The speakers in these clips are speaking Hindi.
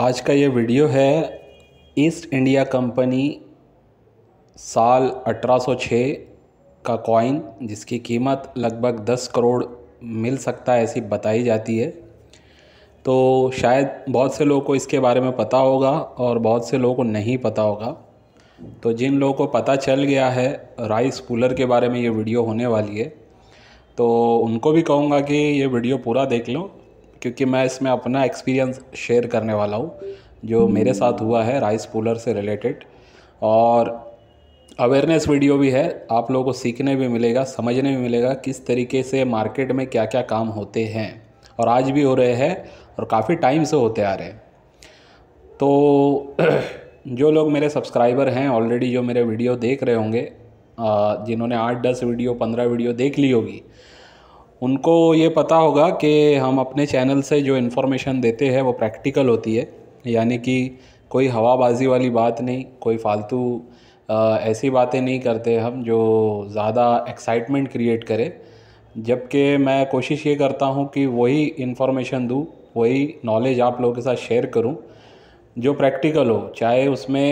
आज का ये वीडियो है ईस्ट इंडिया कंपनी साल 1806 का कॉइन जिसकी कीमत लगभग 10 करोड़ मिल सकता है ऐसी बताई जाती है तो शायद बहुत से लोगों को इसके बारे में पता होगा और बहुत से लोगों को नहीं पता होगा तो जिन लोगों को पता चल गया है राइस कूलर के बारे में ये वीडियो होने वाली है तो उनको भी कहूँगा कि ये वीडियो पूरा देख लो क्योंकि मैं इसमें अपना एक्सपीरियंस शेयर करने वाला हूँ जो मेरे साथ हुआ है राइस पुलर से रिलेटेड और अवेयरनेस वीडियो भी है आप लोगों को सीखने भी मिलेगा समझने भी मिलेगा किस तरीके से मार्केट में क्या क्या काम होते हैं और आज भी हो रहे हैं और काफ़ी टाइम से होते आ रहे हैं तो जो लोग मेरे सब्सक्राइबर हैं ऑलरेडी जो मेरे वीडियो देख रहे होंगे जिन्होंने आठ दस वीडियो पंद्रह वीडियो देख ली होगी उनको ये पता होगा कि हम अपने चैनल से जो इन्फॉर्मेशन देते हैं वो प्रैक्टिकल होती है यानी कि कोई हवाबाजी वाली बात नहीं कोई फालतू ऐसी बातें नहीं करते हम जो ज़्यादा एक्साइटमेंट क्रिएट करे जबकि मैं कोशिश ये करता हूँ कि वही इन्फॉर्मेशन दूँ वही नॉलेज आप लोगों के साथ शेयर करूँ जो प्रैक्टिकल हो चाहे उसमें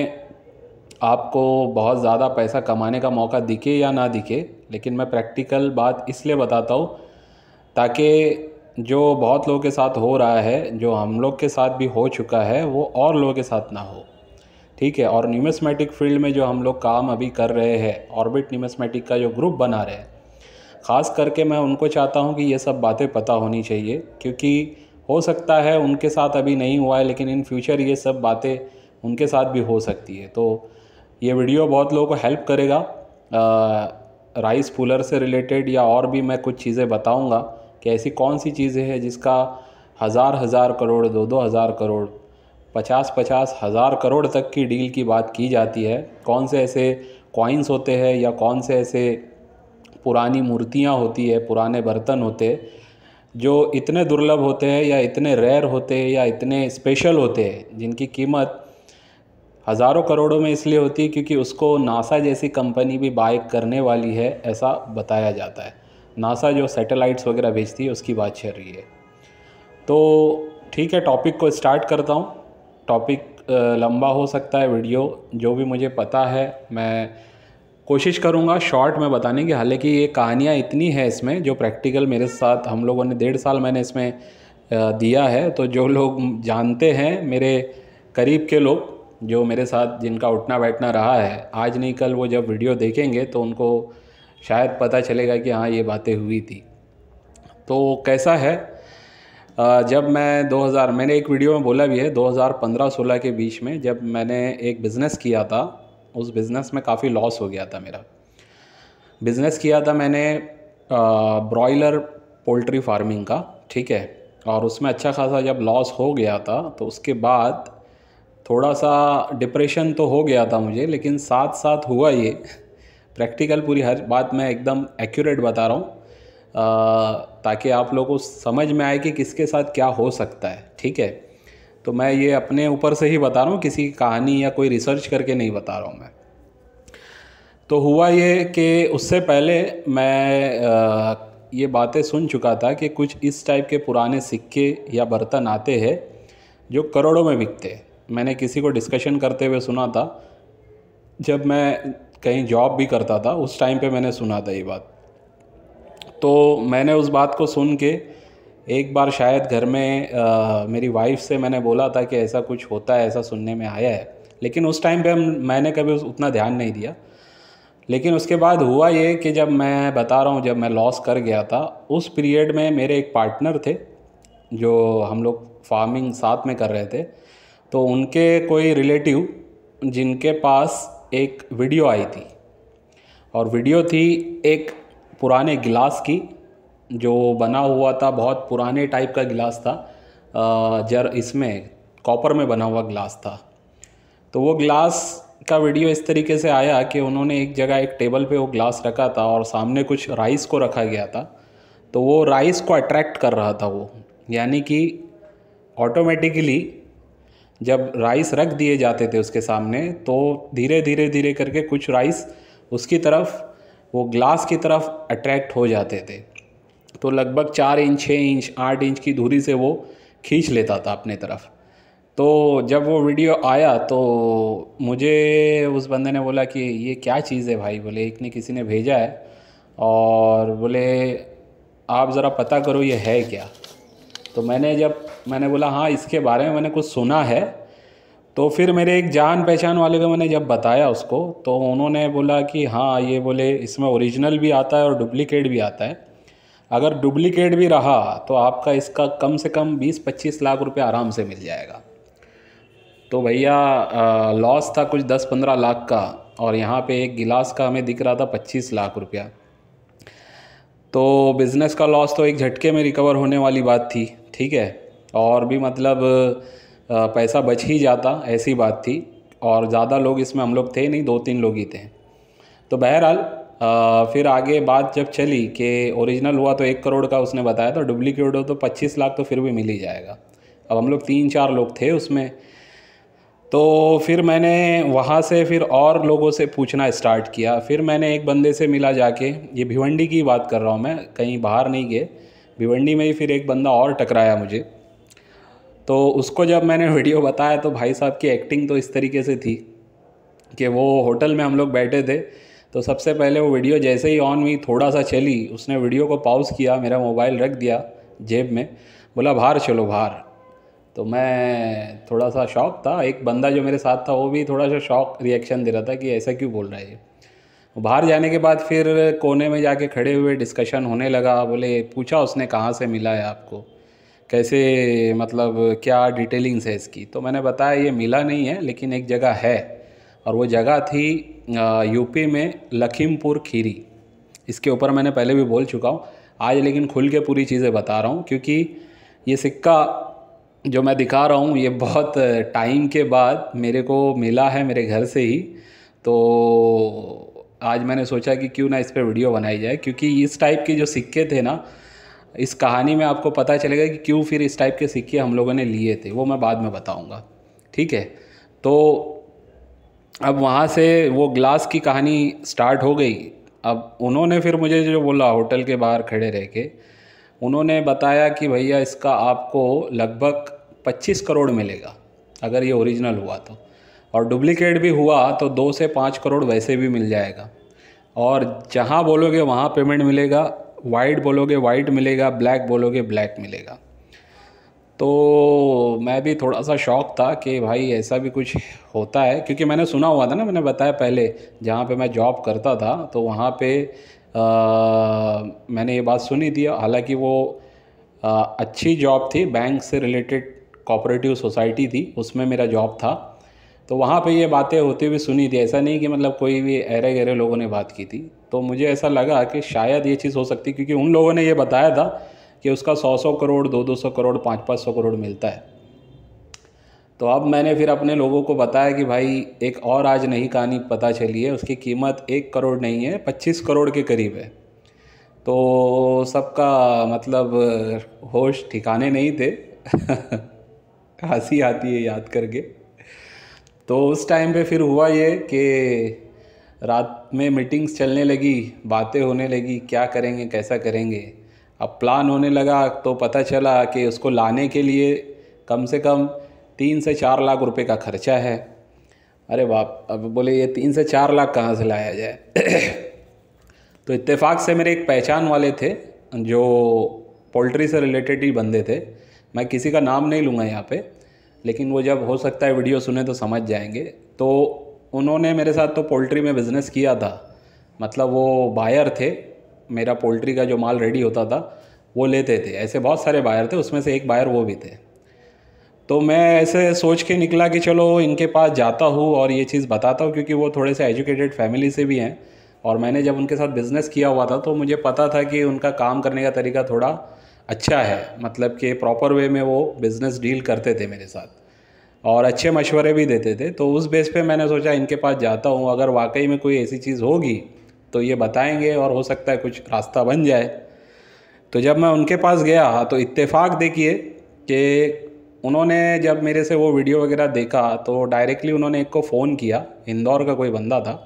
आपको बहुत ज़्यादा पैसा कमाने का मौका दिखे या ना दिखे लेकिन मैं प्रैक्टिकल बात इसलिए बताता हूँ ताकि जो बहुत लोगों के साथ हो रहा है जो हम लोग के साथ भी हो चुका है वो और लोगों के साथ ना हो ठीक है और न्यूमस्मेटिक फील्ड में जो हम लोग काम अभी कर रहे हैं ऑर्बिट न्यूमस्मेटिक का जो ग्रुप बना रहे हैं ख़ास करके मैं उनको चाहता हूँ कि ये सब बातें पता होनी चाहिए क्योंकि हो सकता है उनके साथ अभी नहीं हुआ है लेकिन इन फ्यूचर ये सब बातें उनके साथ भी हो सकती है तो ये वीडियो बहुत लोगों को हेल्प करेगा आ, राइस फूलर से रिलेटेड या और भी मैं कुछ चीज़ें बताऊँगा कि ऐसी कौन सी चीज़ें हैं जिसका हज़ार हज़ार करोड़ दो दो हज़ार करोड़ पचास पचास हज़ार करोड़ तक की डील की बात की जाती है कौन से ऐसे कॉइन्स होते हैं या कौन से ऐसे पुरानी मूर्तियाँ होती है पुराने बर्तन होते जो इतने दुर्लभ होते हैं या इतने रेयर होते हैं या इतने स्पेशल होते हैं जिनकी कीमत हज़ारों करोड़ों में इसलिए होती है क्योंकि उसको नासा जैसी कंपनी भी बाइक करने वाली है ऐसा बताया जाता है नासा जो सैटेलाइट्स वगैरह भेजती है उसकी बात चल रही है तो ठीक है टॉपिक को स्टार्ट करता हूँ टॉपिक लंबा हो सकता है वीडियो जो भी मुझे पता है मैं कोशिश करूँगा शॉर्ट में बताने की हालांकि ये कहानियाँ इतनी है इसमें जो प्रैक्टिकल मेरे साथ हम लोगों ने डेढ़ साल मैंने इसमें दिया है तो जो लोग जानते हैं मेरे करीब के लोग जो मेरे साथ जिनका उठना बैठना रहा है आज नहीं कल वो जब वीडियो देखेंगे तो उनको शायद पता चलेगा कि हाँ ये बातें हुई थी तो कैसा है जब मैं 2000 मैंने एक वीडियो में बोला भी है 2015-16 के बीच में जब मैंने एक बिज़नेस किया था उस बिज़नेस में काफ़ी लॉस हो गया था मेरा बिज़नेस किया था मैंने ब्रॉयलर पोल्ट्री फार्मिंग का ठीक है और उसमें अच्छा खासा जब लॉस हो गया था तो उसके बाद थोड़ा सा डिप्रेशन तो हो गया था मुझे लेकिन साथ साथ हुआ ये प्रैक्टिकल पूरी हर बात मैं एकदम एक्यूरेट बता रहा हूँ ताकि आप लोगों को समझ में आए कि किसके साथ क्या हो सकता है ठीक है तो मैं ये अपने ऊपर से ही बता रहा हूँ किसी की कहानी या कोई रिसर्च करके नहीं बता रहा हूँ मैं तो हुआ ये कि उससे पहले मैं आ, ये बातें सुन चुका था कि कुछ इस टाइप के पुराने सिक्के या बर्तन आते हैं जो करोड़ों में बिकते हैं मैंने किसी को डिस्कशन करते हुए सुना था जब मैं कहीं जॉब भी करता था उस टाइम पे मैंने सुना था ये बात तो मैंने उस बात को सुन के एक बार शायद घर में आ, मेरी वाइफ से मैंने बोला था कि ऐसा कुछ होता है ऐसा सुनने में आया है लेकिन उस टाइम पे मैंने कभी उतना ध्यान नहीं दिया लेकिन उसके बाद हुआ ये कि जब मैं बता रहा हूँ जब मैं लॉस कर गया था उस पीरियड में मेरे एक पार्टनर थे जो हम लोग फार्मिंग साथ में कर रहे थे तो उनके कोई रिलेटिव जिनके पास एक वीडियो आई थी और वीडियो थी एक पुराने गिलास की जो बना हुआ था बहुत पुराने टाइप का गिलास था जर इसमें कॉपर में बना हुआ गिलास था तो वो गिलास का वीडियो इस तरीके से आया कि उन्होंने एक जगह एक टेबल पे वो गिलास रखा था और सामने कुछ राइस को रखा गया था तो वो राइस को अट्रैक्ट कर रहा था वो यानी कि ऑटोमेटिकली जब राइस रख दिए जाते थे उसके सामने तो धीरे धीरे धीरे करके कुछ राइस उसकी तरफ वो ग्लास की तरफ अट्रैक्ट हो जाते थे तो लगभग चार इंच छः इंच आठ इंच की दूरी से वो खींच लेता था अपने तरफ तो जब वो वीडियो आया तो मुझे उस बंदे ने बोला कि ये क्या चीज़ है भाई बोले एक ने किसी ने भेजा है और बोले आप ज़रा पता करो ये है क्या तो मैंने जब मैंने बोला हाँ इसके बारे में मैंने कुछ सुना है तो फिर मेरे एक जान पहचान वाले को मैंने जब बताया उसको तो उन्होंने बोला कि हाँ ये बोले इसमें ओरिजिनल भी आता है और डुप्लीकेट भी आता है अगर डुप्लीकेट भी रहा तो आपका इसका कम से कम 20-25 लाख रुपए आराम से मिल जाएगा तो भैया लॉस था कुछ 10-15 लाख का और यहाँ पे एक गिलास का हमें दिख रहा था 25 लाख रुपया तो बिज़नेस का लॉस तो एक झटके में रिकवर होने वाली बात थी ठीक है और भी मतलब पैसा बच ही जाता ऐसी बात थी और ज़्यादा लोग इसमें हम लोग थे नहीं दो तीन लोग ही थे तो बहरहाल फिर आगे बात जब चली कि ओरिजिनल हुआ तो एक करोड़ का उसने बताया था डुप्लीकेट हो तो पच्चीस लाख तो फिर भी मिल ही जाएगा अब हम लोग तीन चार लोग थे उसमें तो फिर मैंने वहाँ से फिर और लोगों से पूछना स्टार्ट किया फिर मैंने एक बंदे से मिला जाके ये भिवंडी की बात कर रहा हूँ मैं कहीं बाहर नहीं गए भिवंडी में ही फिर एक बंदा और टकराया मुझे तो उसको जब मैंने वीडियो बताया तो भाई साहब की एक्टिंग तो इस तरीके से थी कि वो होटल में हम लोग बैठे थे तो सबसे पहले वो वीडियो जैसे ही ऑन हुई थोड़ा सा चली उसने वीडियो को पॉज किया मेरा मोबाइल रख दिया जेब में बोला बाहर चलो बाहर तो मैं थोड़ा सा शौक था एक बंदा जो मेरे साथ था वो भी थोड़ा सा शौक रिएक्शन दे रहा था कि ऐसा क्यों बोल रहा है ये बाहर जाने के बाद फिर कोने में जाके खड़े हुए डिस्कशन होने लगा बोले पूछा उसने कहाँ से मिला है आपको कैसे मतलब क्या डिटेलिंग्स है इसकी तो मैंने बताया ये मिला नहीं है लेकिन एक जगह है और वो जगह थी यूपी में लखीमपुर खीरी इसके ऊपर मैंने पहले भी बोल चुका हूँ आज लेकिन खुल के पूरी चीज़ें बता रहा हूँ क्योंकि ये सिक्का जो मैं दिखा रहा हूँ ये बहुत टाइम के बाद मेरे को मिला है मेरे घर से ही तो आज मैंने सोचा कि क्यों ना इस पर वीडियो बनाई जाए क्योंकि इस टाइप के जो सिक्के थे ना इस कहानी में आपको पता चलेगा कि क्यों फिर इस टाइप के सिक्के हम लोगों ने लिए थे वो मैं बाद में बताऊँगा ठीक है तो अब वहाँ से वो ग्लास की कहानी स्टार्ट हो गई अब उन्होंने फिर मुझे जो बोला होटल के बाहर खड़े रह के उन्होंने बताया कि भैया इसका आपको लगभग 25 करोड़ मिलेगा अगर ये ओरिजिनल हुआ तो और डुप्लीकेट भी हुआ तो दो से पाँच करोड़ वैसे भी मिल जाएगा और जहाँ बोलोगे वहाँ पेमेंट मिलेगा वाइट बोलोगे वाइट मिलेगा ब्लैक बोलोगे ब्लैक मिलेगा तो मैं भी थोड़ा सा शौक था कि भाई ऐसा भी कुछ होता है क्योंकि मैंने सुना हुआ था ना मैंने बताया पहले जहाँ पे मैं जॉब करता था तो वहाँ पे आ, मैंने ये बात सुनी थी हालांकि वो आ, अच्छी जॉब थी बैंक से रिलेटेड कोऑपरेटिव सोसाइटी थी उसमें मेरा जॉब था तो वहाँ पे ये बातें होती हुई सुनी थी ऐसा नहीं कि मतलब कोई भी अहरे गहरे लोगों ने बात की थी तो मुझे ऐसा लगा कि शायद ये चीज़ हो सकती क्योंकि उन लोगों ने ये बताया था कि उसका सौ सौ करोड़ दो दो सौ करोड़ पाँच पाँच सौ करोड़ मिलता है तो अब मैंने फिर अपने लोगों को बताया कि भाई एक और आज नई कहानी पता चली है उसकी कीमत एक करोड़ नहीं है पच्चीस करोड़ के करीब है तो सबका मतलब होश ठिकाने नहीं थे हंसी आती है याद करके तो उस टाइम पे फिर हुआ ये कि रात में मीटिंग्स चलने लगी बातें होने लगी क्या करेंगे कैसा करेंगे अब प्लान होने लगा तो पता चला कि उसको लाने के लिए कम से कम तीन से चार लाख रुपए का खर्चा है अरे बाप अब बोले ये तीन से चार लाख कहाँ से लाया जाए तो इत्तेफाक से मेरे एक पहचान वाले थे जो पोल्ट्री से रिलेटेड ही बंदे थे मैं किसी का नाम नहीं लूँगा यहाँ पर लेकिन वो जब हो सकता है वीडियो सुने तो समझ जाएंगे तो उन्होंने मेरे साथ तो पोल्ट्री में बिज़नेस किया था मतलब वो बायर थे मेरा पोल्ट्री का जो माल रेडी होता था वो लेते थे ऐसे बहुत सारे बायर थे उसमें से एक बायर वो भी थे तो मैं ऐसे सोच के निकला कि चलो इनके पास जाता हूँ और ये चीज़ बताता हूँ क्योंकि वो थोड़े से एजुकेटेड फैमिली से भी हैं और मैंने जब उनके साथ बिज़नेस किया हुआ था तो मुझे पता था कि उनका काम करने का तरीका थोड़ा अच्छा है मतलब कि प्रॉपर वे में वो बिज़नेस डील करते थे मेरे साथ और अच्छे मशवरे भी देते थे तो उस बेस पे मैंने सोचा इनके पास जाता हूँ अगर वाकई में कोई ऐसी चीज़ होगी तो ये बताएंगे और हो सकता है कुछ रास्ता बन जाए तो जब मैं उनके पास गया तो इत्तेफाक देखिए कि उन्होंने जब मेरे से वो वीडियो वगैरह देखा तो डायरेक्टली उन्होंने एक को फ़ोन किया इंदौर का कोई बंदा था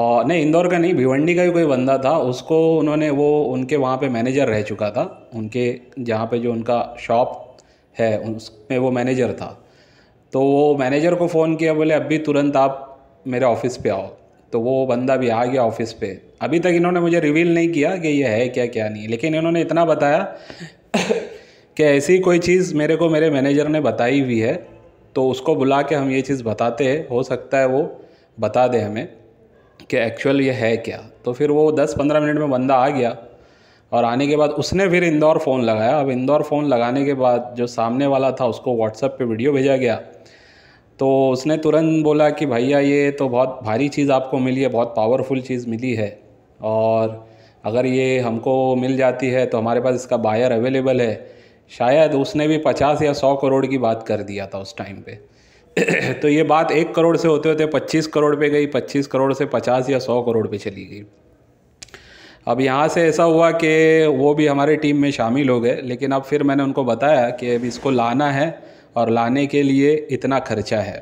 और नहीं इंदौर का नहीं भिवंडी का भी कोई बंदा था उसको उन्होंने वो उनके वहाँ पे मैनेजर रह चुका था उनके जहाँ पे जो उनका शॉप है उसमें वो मैनेजर था तो वो मैनेजर को फ़ोन किया बोले अभी तुरंत आप मेरे ऑफिस पे आओ तो वो बंदा भी आ गया ऑफिस पे अभी तक इन्होंने मुझे रिवील नहीं किया कि ये है क्या क्या नहीं लेकिन इन्होंने इतना बताया कि ऐसी कोई चीज़ मेरे को मेरे मैनेजर ने बताई हुई है तो उसको बुला के हम ये चीज़ बताते हैं हो सकता है वो बता दे हमें कि एक्चुअल ये है क्या तो फिर वो दस पंद्रह मिनट में बंदा आ गया और आने के बाद उसने फिर इंदौर फ़ोन लगाया अब इंदौर फ़ोन लगाने के बाद जो सामने वाला था उसको व्हाट्सएप पे वीडियो भेजा गया तो उसने तुरंत बोला कि भैया ये तो बहुत भारी चीज़ आपको मिली है बहुत पावरफुल चीज़ मिली है और अगर ये हमको मिल जाती है तो हमारे पास इसका बायर अवेलेबल है शायद उसने भी पचास या सौ करोड़ की बात कर दिया था उस टाइम पर तो ये बात एक करोड़ से होते होते पच्चीस करोड़ पे गई पच्चीस करोड़ से पचास या सौ करोड़ पे चली गई अब यहाँ से ऐसा हुआ कि वो भी हमारे टीम में शामिल हो गए लेकिन अब फिर मैंने उनको बताया कि अब इसको लाना है और लाने के लिए इतना खर्चा है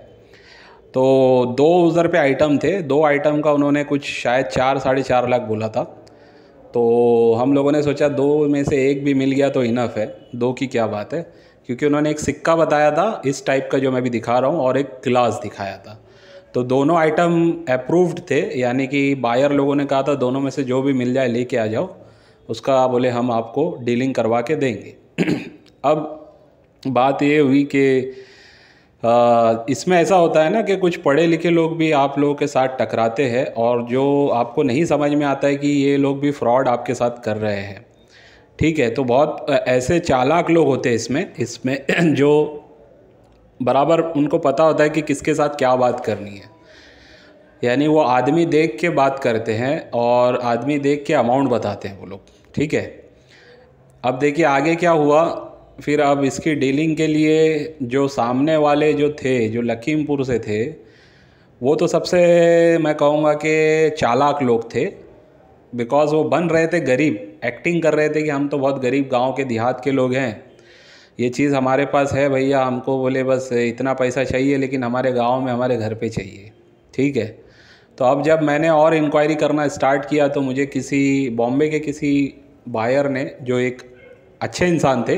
तो दो उधर पे आइटम थे दो आइटम का उन्होंने कुछ शायद चार साढ़े चार लाख बोला था तो हम लोगों ने सोचा दो में से एक भी मिल गया तो इनफ है दो की क्या बात है क्योंकि उन्होंने एक सिक्का बताया था इस टाइप का जो मैं भी दिखा रहा हूँ और एक गिलास दिखाया था तो दोनों आइटम अप्रूव्ड थे यानी कि बायर लोगों ने कहा था दोनों में से जो भी मिल जाए लेके आ जाओ उसका बोले हम आपको डीलिंग करवा के देंगे अब बात ये हुई कि इसमें ऐसा होता है ना कि कुछ पढ़े लिखे लोग भी आप लोगों के साथ टकराते हैं और जो आपको नहीं समझ में आता है कि ये लोग भी फ्रॉड आपके साथ कर रहे हैं ठीक है तो बहुत ऐसे चालाक लोग होते हैं इसमें इसमें जो बराबर उनको पता होता है कि किसके साथ क्या बात करनी है यानी वो आदमी देख के बात करते हैं और आदमी देख के अमाउंट बताते हैं वो लोग ठीक है अब देखिए आगे क्या हुआ फिर अब इसकी डीलिंग के लिए जो सामने वाले जो थे जो लखीमपुर से थे वो तो सबसे मैं कहूँगा कि चालाक लोग थे बिकॉज़ वो बन रहे थे गरीब एक्टिंग कर रहे थे कि हम तो बहुत गरीब गांव के देहात के लोग हैं ये चीज़ हमारे पास है भैया हमको बोले बस इतना पैसा चाहिए लेकिन हमारे गांव में हमारे घर पे चाहिए ठीक है तो अब जब मैंने और इंक्वायरी करना स्टार्ट किया तो मुझे किसी बॉम्बे के किसी बायर ने जो एक अच्छे इंसान थे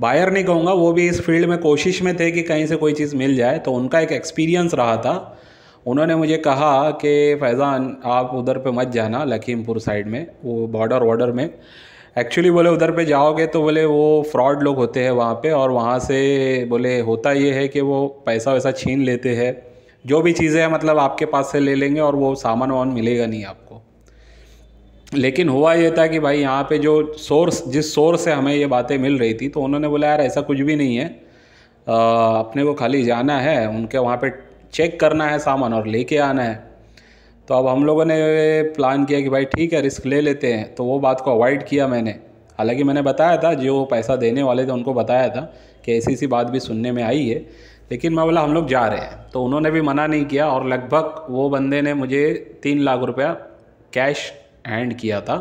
बायर नहीं कहूँगा वो भी इस फील्ड में कोशिश में थे कि कहीं से कोई चीज़ मिल जाए तो उनका एक एक्सपीरियंस रहा था उन्होंने मुझे कहा कि फैज़ान आप उधर पे मत जाना लखीमपुर साइड में वो बॉर्डर वॉर्डर में एक्चुअली बोले उधर पे जाओगे तो बोले वो फ्रॉड लोग होते हैं वहाँ पे और वहाँ से बोले होता ये है कि वो पैसा वैसा छीन लेते हैं जो भी चीज़ें हैं मतलब आपके पास से ले लेंगे और वो सामान वामान मिलेगा नहीं आपको लेकिन हुआ ये था कि भाई यहाँ पे जो सोर्स जिस सोर्स से हमें ये बातें मिल रही थी तो उन्होंने बोला यार ऐसा कुछ भी नहीं है आ, अपने को खाली जाना है उनके वहाँ पे चेक करना है सामान और लेके आना है तो अब हम लोगों ने प्लान किया कि भाई ठीक है रिस्क ले लेते हैं तो वो बात को अवॉइड किया मैंने हालांकि मैंने बताया था जो पैसा देने वाले थे उनको बताया था कि ऐसी सी बात भी सुनने में आई है लेकिन मैं बोला हम लोग जा रहे हैं तो उन्होंने भी मना नहीं किया और लगभग वो बंदे ने मुझे तीन लाख रुपया कैश हैंड किया था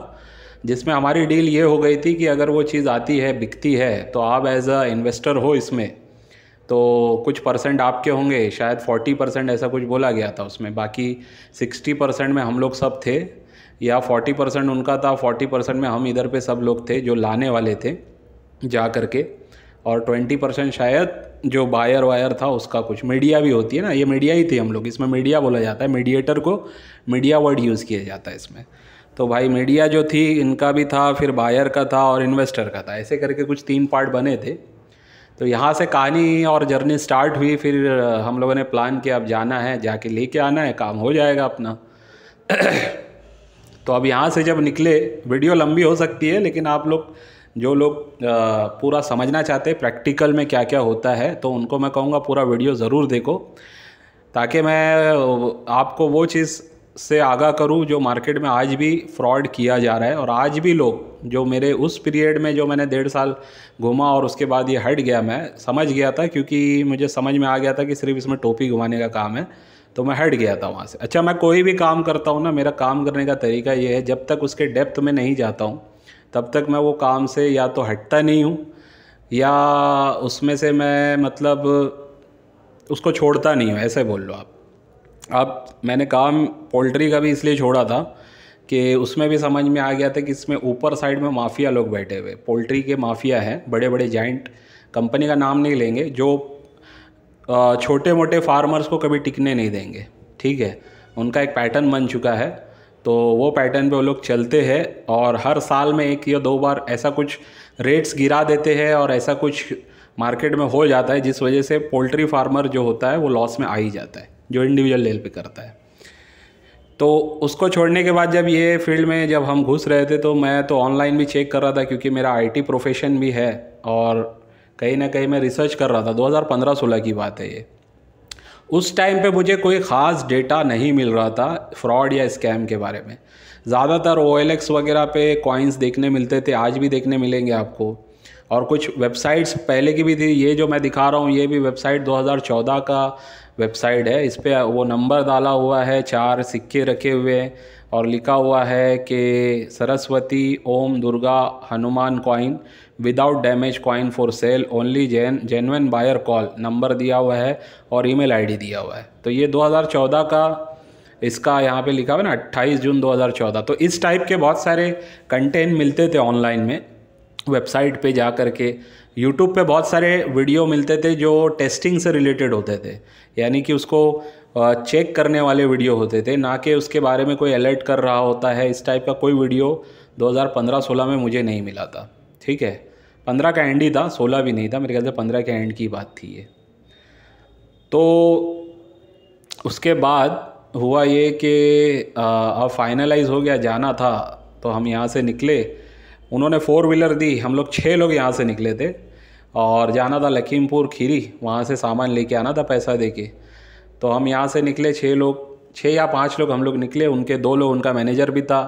जिसमें हमारी डील ये हो गई थी कि अगर वो चीज़ आती है बिकती है तो आप एज अ इन्वेस्टर हो इसमें तो कुछ परसेंट आपके होंगे शायद फोर्टी परसेंट ऐसा कुछ बोला गया था उसमें बाकी सिक्सटी परसेंट में हम लोग सब थे या फोर्टी परसेंट उनका था फोर्टी परसेंट में हम इधर पे सब लोग थे जो लाने वाले थे जा कर के और ट्वेंटी परसेंट शायद जो बायर वायर था उसका कुछ मीडिया भी होती है ना ये मीडिया ही थी हम लोग इसमें मीडिया बोला जाता है मीडिएटर को मीडिया वर्ड यूज़ किया जाता है इसमें तो भाई मीडिया जो थी इनका भी था फिर बायर का था और इन्वेस्टर का था ऐसे करके कुछ तीन पार्ट बने थे तो यहाँ से कहानी और जर्नी स्टार्ट हुई फिर हम लोगों ने प्लान किया अब जाना है जाके लेके आना है काम हो जाएगा अपना तो अब यहाँ से जब निकले वीडियो लंबी हो सकती है लेकिन आप लोग जो लोग पूरा समझना चाहते हैं प्रैक्टिकल में क्या क्या होता है तो उनको मैं कहूँगा पूरा वीडियो ज़रूर देखो ताकि मैं आपको वो चीज़ से आगाह करूं जो मार्केट में आज भी फ्रॉड किया जा रहा है और आज भी लोग जो मेरे उस पीरियड में जो मैंने डेढ़ साल घूमा और उसके बाद ये हट गया मैं समझ गया था क्योंकि मुझे समझ में आ गया था कि सिर्फ इसमें टोपी घुमाने का काम है तो मैं हट गया था वहाँ से अच्छा मैं कोई भी काम करता हूँ ना मेरा काम करने का तरीका ये है जब तक उसके डेप्थ में नहीं जाता हूँ तब तक मैं वो काम से या तो हटता नहीं हूँ या उसमें से मैं मतलब उसको छोड़ता नहीं हूँ ऐसे बोल लो आप अब मैंने काम पोल्ट्री का भी इसलिए छोड़ा था कि उसमें भी समझ में आ गया था कि इसमें ऊपर साइड में माफिया लोग बैठे हुए पोल्ट्री के माफिया हैं बड़े बड़े जाइंट कंपनी का नाम नहीं लेंगे जो छोटे मोटे फार्मर्स को कभी टिकने नहीं देंगे ठीक है उनका एक पैटर्न बन चुका है तो वो पैटर्न पे वो लोग चलते हैं और हर साल में एक या दो बार ऐसा कुछ रेट्स गिरा देते हैं और ऐसा कुछ मार्केट में हो जाता है जिस वजह से पोल्ट्री फार्मर जो होता है वो लॉस में आ ही जाता है जो इंडिविजुअल लेवल पे करता है तो उसको छोड़ने के बाद जब ये फील्ड में जब हम घुस रहे थे तो मैं तो ऑनलाइन भी चेक कर रहा था क्योंकि मेरा आईटी प्रोफेशन भी है और कहीं ना कहीं मैं रिसर्च कर रहा था 2015-16 की बात है ये उस टाइम पे मुझे कोई ख़ास डेटा नहीं मिल रहा था फ्रॉड या स्कैम के बारे में ज़्यादातर ओ वगैरह पे कॉइन्स देखने मिलते थे आज भी देखने मिलेंगे आपको और कुछ वेबसाइट्स पहले की भी थी ये जो मैं दिखा रहा हूँ ये भी वेबसाइट 2014 का वेबसाइट है इस पर वो नंबर डाला हुआ है चार सिक्के रखे हुए हैं और लिखा हुआ है कि Saraswati Om Durga Hanuman coin without damage coin for sale only gen genuine buyer call number दिया हुआ है और ईमेल आईडी दिया हुआ है तो ये 2014 का इसका यहाँ पे लिखा हुआ है ना 28 जून 2014 तो इस टाइप के बहुत सारे कंटेंट मिलते थे ऑनलाइन में वेबसाइट पे जा कर के यूट्यूब पे बहुत सारे वीडियो मिलते थे जो टेस्टिंग से रिलेटेड होते थे यानी कि उसको चेक करने वाले वीडियो होते थे ना कि उसके बारे में कोई अलर्ट कर रहा होता है इस टाइप का कोई वीडियो 2015-16 में मुझे नहीं मिला था ठीक है 15 का एंड ही था 16 भी नहीं था मेरे ख्याल से 15 के एंड की बात थी ये तो उसके बाद हुआ ये कि अब फाइनलाइज़ हो गया जाना था तो हम यहाँ से निकले उन्होंने फ़ोर व्हीलर दी हम लोग छः लोग यहाँ से निकले थे और जाना था लखीमपुर खीरी वहाँ से सामान लेके आना था पैसा दे के तो हम यहाँ से निकले छः लोग छः या पाँच लोग हम लोग निकले उनके दो लोग उनका मैनेजर भी था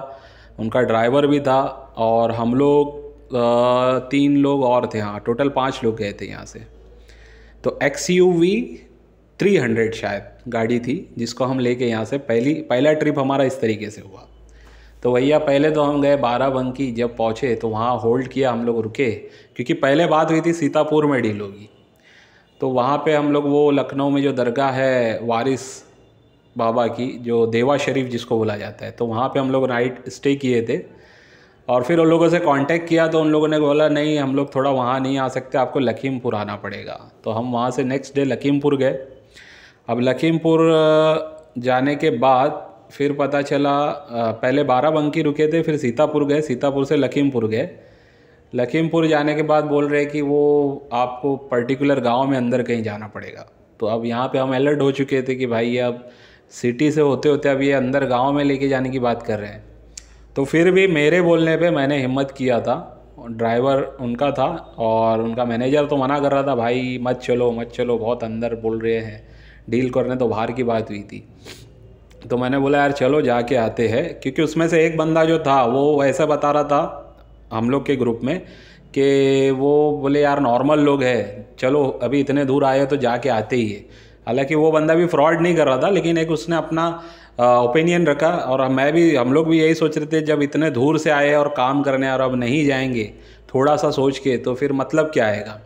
उनका ड्राइवर भी था और हम लोग तीन लोग और थे हाँ टोटल पाँच लोग गए थे यहाँ से तो X U V three hundred शायद गाड़ी थी जिसको हम लेके यहाँ से पहली पहला ट्रिप हमारा इस तरीके से हुआ तो भैया पहले तो हम गए बाराबंकी जब पहुँचे तो वहाँ होल्ड किया हम लोग रुके क्योंकि पहले बात हुई थी सीतापुर में डील होगी तो वहाँ पे हम लोग वो लखनऊ में जो दरगाह है वारिस बाबा की जो देवा शरीफ जिसको बोला जाता है तो वहाँ पे हम लोग नाइट स्टे किए थे और फिर उन लोगों से कांटेक्ट किया तो उन लोगों ने बोला नहीं हम लोग थोड़ा वहाँ नहीं आ सकते आपको लखीमपुर आना पड़ेगा तो हम वहाँ से नेक्स्ट डे लखीमपुर गए अब लखीमपुर जाने के बाद फिर पता चला पहले बाराबंकी रुके थे फिर सीतापुर गए सीतापुर से लखीमपुर गए लखीमपुर जाने के बाद बोल रहे कि वो आपको पर्टिकुलर गांव में अंदर कहीं जाना पड़ेगा तो अब यहाँ पे हम अलर्ट हो चुके थे कि भाई अब सिटी से होते होते अब ये अंदर गांव में लेके जाने की बात कर रहे हैं तो फिर भी मेरे बोलने पे मैंने हिम्मत किया था ड्राइवर उनका था और उनका मैनेजर तो मना कर रहा था भाई मत चलो मत चलो बहुत अंदर बोल रहे हैं डील करने तो बाहर की बात हुई थी तो मैंने बोला यार चलो जाके आते हैं क्योंकि उसमें से एक बंदा जो था वो ऐसा बता रहा था हम लोग के ग्रुप में कि वो बोले यार नॉर्मल लोग हैं चलो अभी इतने दूर आए तो जाके आते ही है हालांकि वो बंदा भी फ्रॉड नहीं कर रहा था लेकिन एक उसने अपना ओपिनियन रखा और मैं भी हम लोग भी यही सोच रहे थे जब इतने दूर से आए और काम करने और अब नहीं जाएंगे थोड़ा सा सोच के तो फिर मतलब क्या आएगा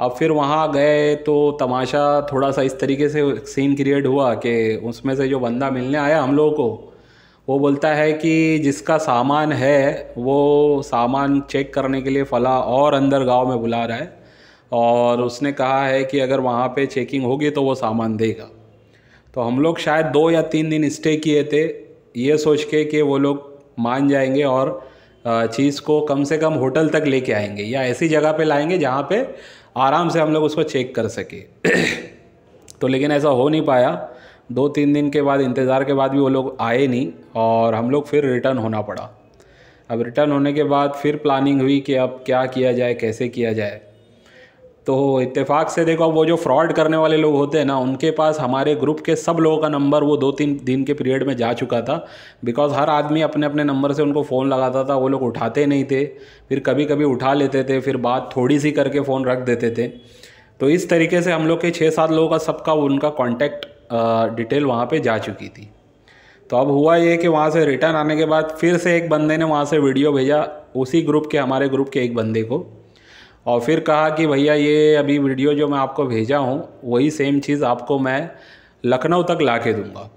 अब फिर वहाँ गए तो तमाशा थोड़ा सा इस तरीके से सीन क्रिएट हुआ कि उसमें से जो बंदा मिलने आया हम लोगों को वो बोलता है कि जिसका सामान है वो सामान चेक करने के लिए फला और अंदर गांव में बुला रहा है और उसने कहा है कि अगर वहाँ पे चेकिंग होगी तो वो सामान देगा तो हम लोग शायद दो या तीन दिन स्टे किए थे ये सोच के कि वो लोग मान जाएंगे और चीज़ को कम से कम होटल तक लेके आएंगे या ऐसी जगह पे लाएंगे जहाँ पे आराम से हम लोग उसको चेक कर सके तो लेकिन ऐसा हो नहीं पाया दो तीन दिन के बाद इंतज़ार के बाद भी वो लोग आए नहीं और हम लोग फिर रिटर्न होना पड़ा अब रिटर्न होने के बाद फिर प्लानिंग हुई कि अब क्या किया जाए कैसे किया जाए तो इत्तेफाक से देखो वो जो फ्रॉड करने वाले लोग होते हैं ना उनके पास हमारे ग्रुप के सब लोगों का नंबर वो दो तीन दिन के पीरियड में जा चुका था बिकॉज़ हर आदमी अपने अपने नंबर से उनको फ़ोन लगाता था वो लोग उठाते नहीं थे फिर कभी कभी उठा लेते थे फिर बात थोड़ी सी करके फ़ोन रख देते थे तो इस तरीके से हम लोग के छः सात लोगों का सबका उनका कॉन्टैक्ट डिटेल वहाँ पर जा चुकी थी तो अब हुआ ये कि वहाँ से रिटर्न आने के बाद फिर से एक बंदे ने वहाँ से वीडियो भेजा उसी ग्रुप के हमारे ग्रुप के एक बंदे को और फिर कहा कि भैया ये अभी वीडियो जो मैं आपको भेजा हूँ वही सेम चीज़ आपको मैं लखनऊ तक ला के दूँगा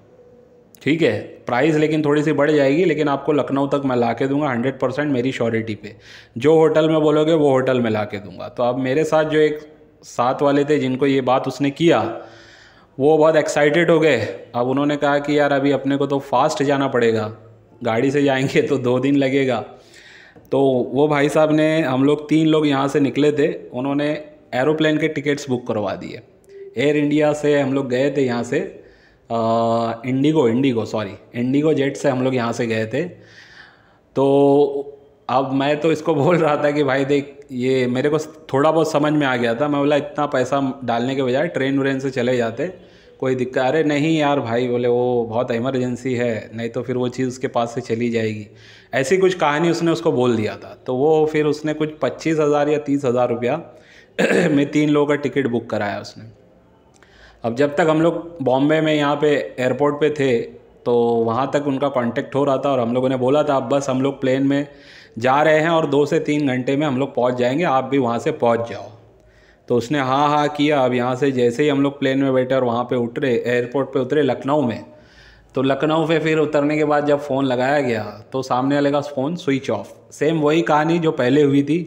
ठीक है प्राइस लेकिन थोड़ी सी बढ़ जाएगी लेकिन आपको लखनऊ तक मैं ला के दूंगा हंड्रेड परसेंट मेरी श्योरिटी पे जो होटल में बोलोगे वो होटल में ला के दूंगा तो अब मेरे साथ जो एक साथ वाले थे जिनको ये बात उसने किया वो बहुत एक्साइटेड हो गए अब उन्होंने कहा कि यार अभी अपने को तो फास्ट जाना पड़ेगा गाड़ी से जाएंगे तो दो दिन लगेगा तो वो भाई साहब ने हम लोग तीन लोग यहाँ से निकले थे उन्होंने एरोप्लेन के टिकट्स बुक करवा दिए एयर इंडिया से हम लोग गए थे यहाँ से IndiGo IndiGo sorry IndiGo Jet से हम लोग यहाँ से गए थे तो अब मैं तो इसको बोल रहा था कि भाई देख ये मेरे को थोड़ा बहुत समझ में आ गया था मैं बोला इतना पैसा डालने के बजाय ट्रेन व्रेन से चले जाते कोई दिक्कत अरे नहीं यार भाई बोले वो बहुत इमरजेंसी है नहीं तो फिर वो चीज़ उसके पास से चली जाएगी ऐसी कुछ कहानी उसने उसको बोल दिया था तो वो फिर उसने कुछ पच्चीस हज़ार या तीस हज़ार रुपया में तीन लोगों का टिकट बुक कराया उसने अब जब तक हम लोग बॉम्बे में यहाँ पे एयरपोर्ट पे थे तो वहाँ तक उनका कांटेक्ट हो रहा था और हम लोगों ने बोला था अब बस हम लोग प्लेन में जा रहे हैं और दो से तीन घंटे में हम लोग पहुँच जाएंगे आप भी वहाँ से पहुँच जाओ तो उसने हाँ हाँ किया अब यहाँ से जैसे ही हम लोग प्लेन में बैठे और वहाँ पे उतरे एयरपोर्ट पे उतरे लखनऊ में तो लखनऊ पे फिर उतरने के बाद जब फ़ोन लगाया गया तो सामने वाले का फ़ोन स्विच ऑफ सेम वही कहानी जो पहले हुई थी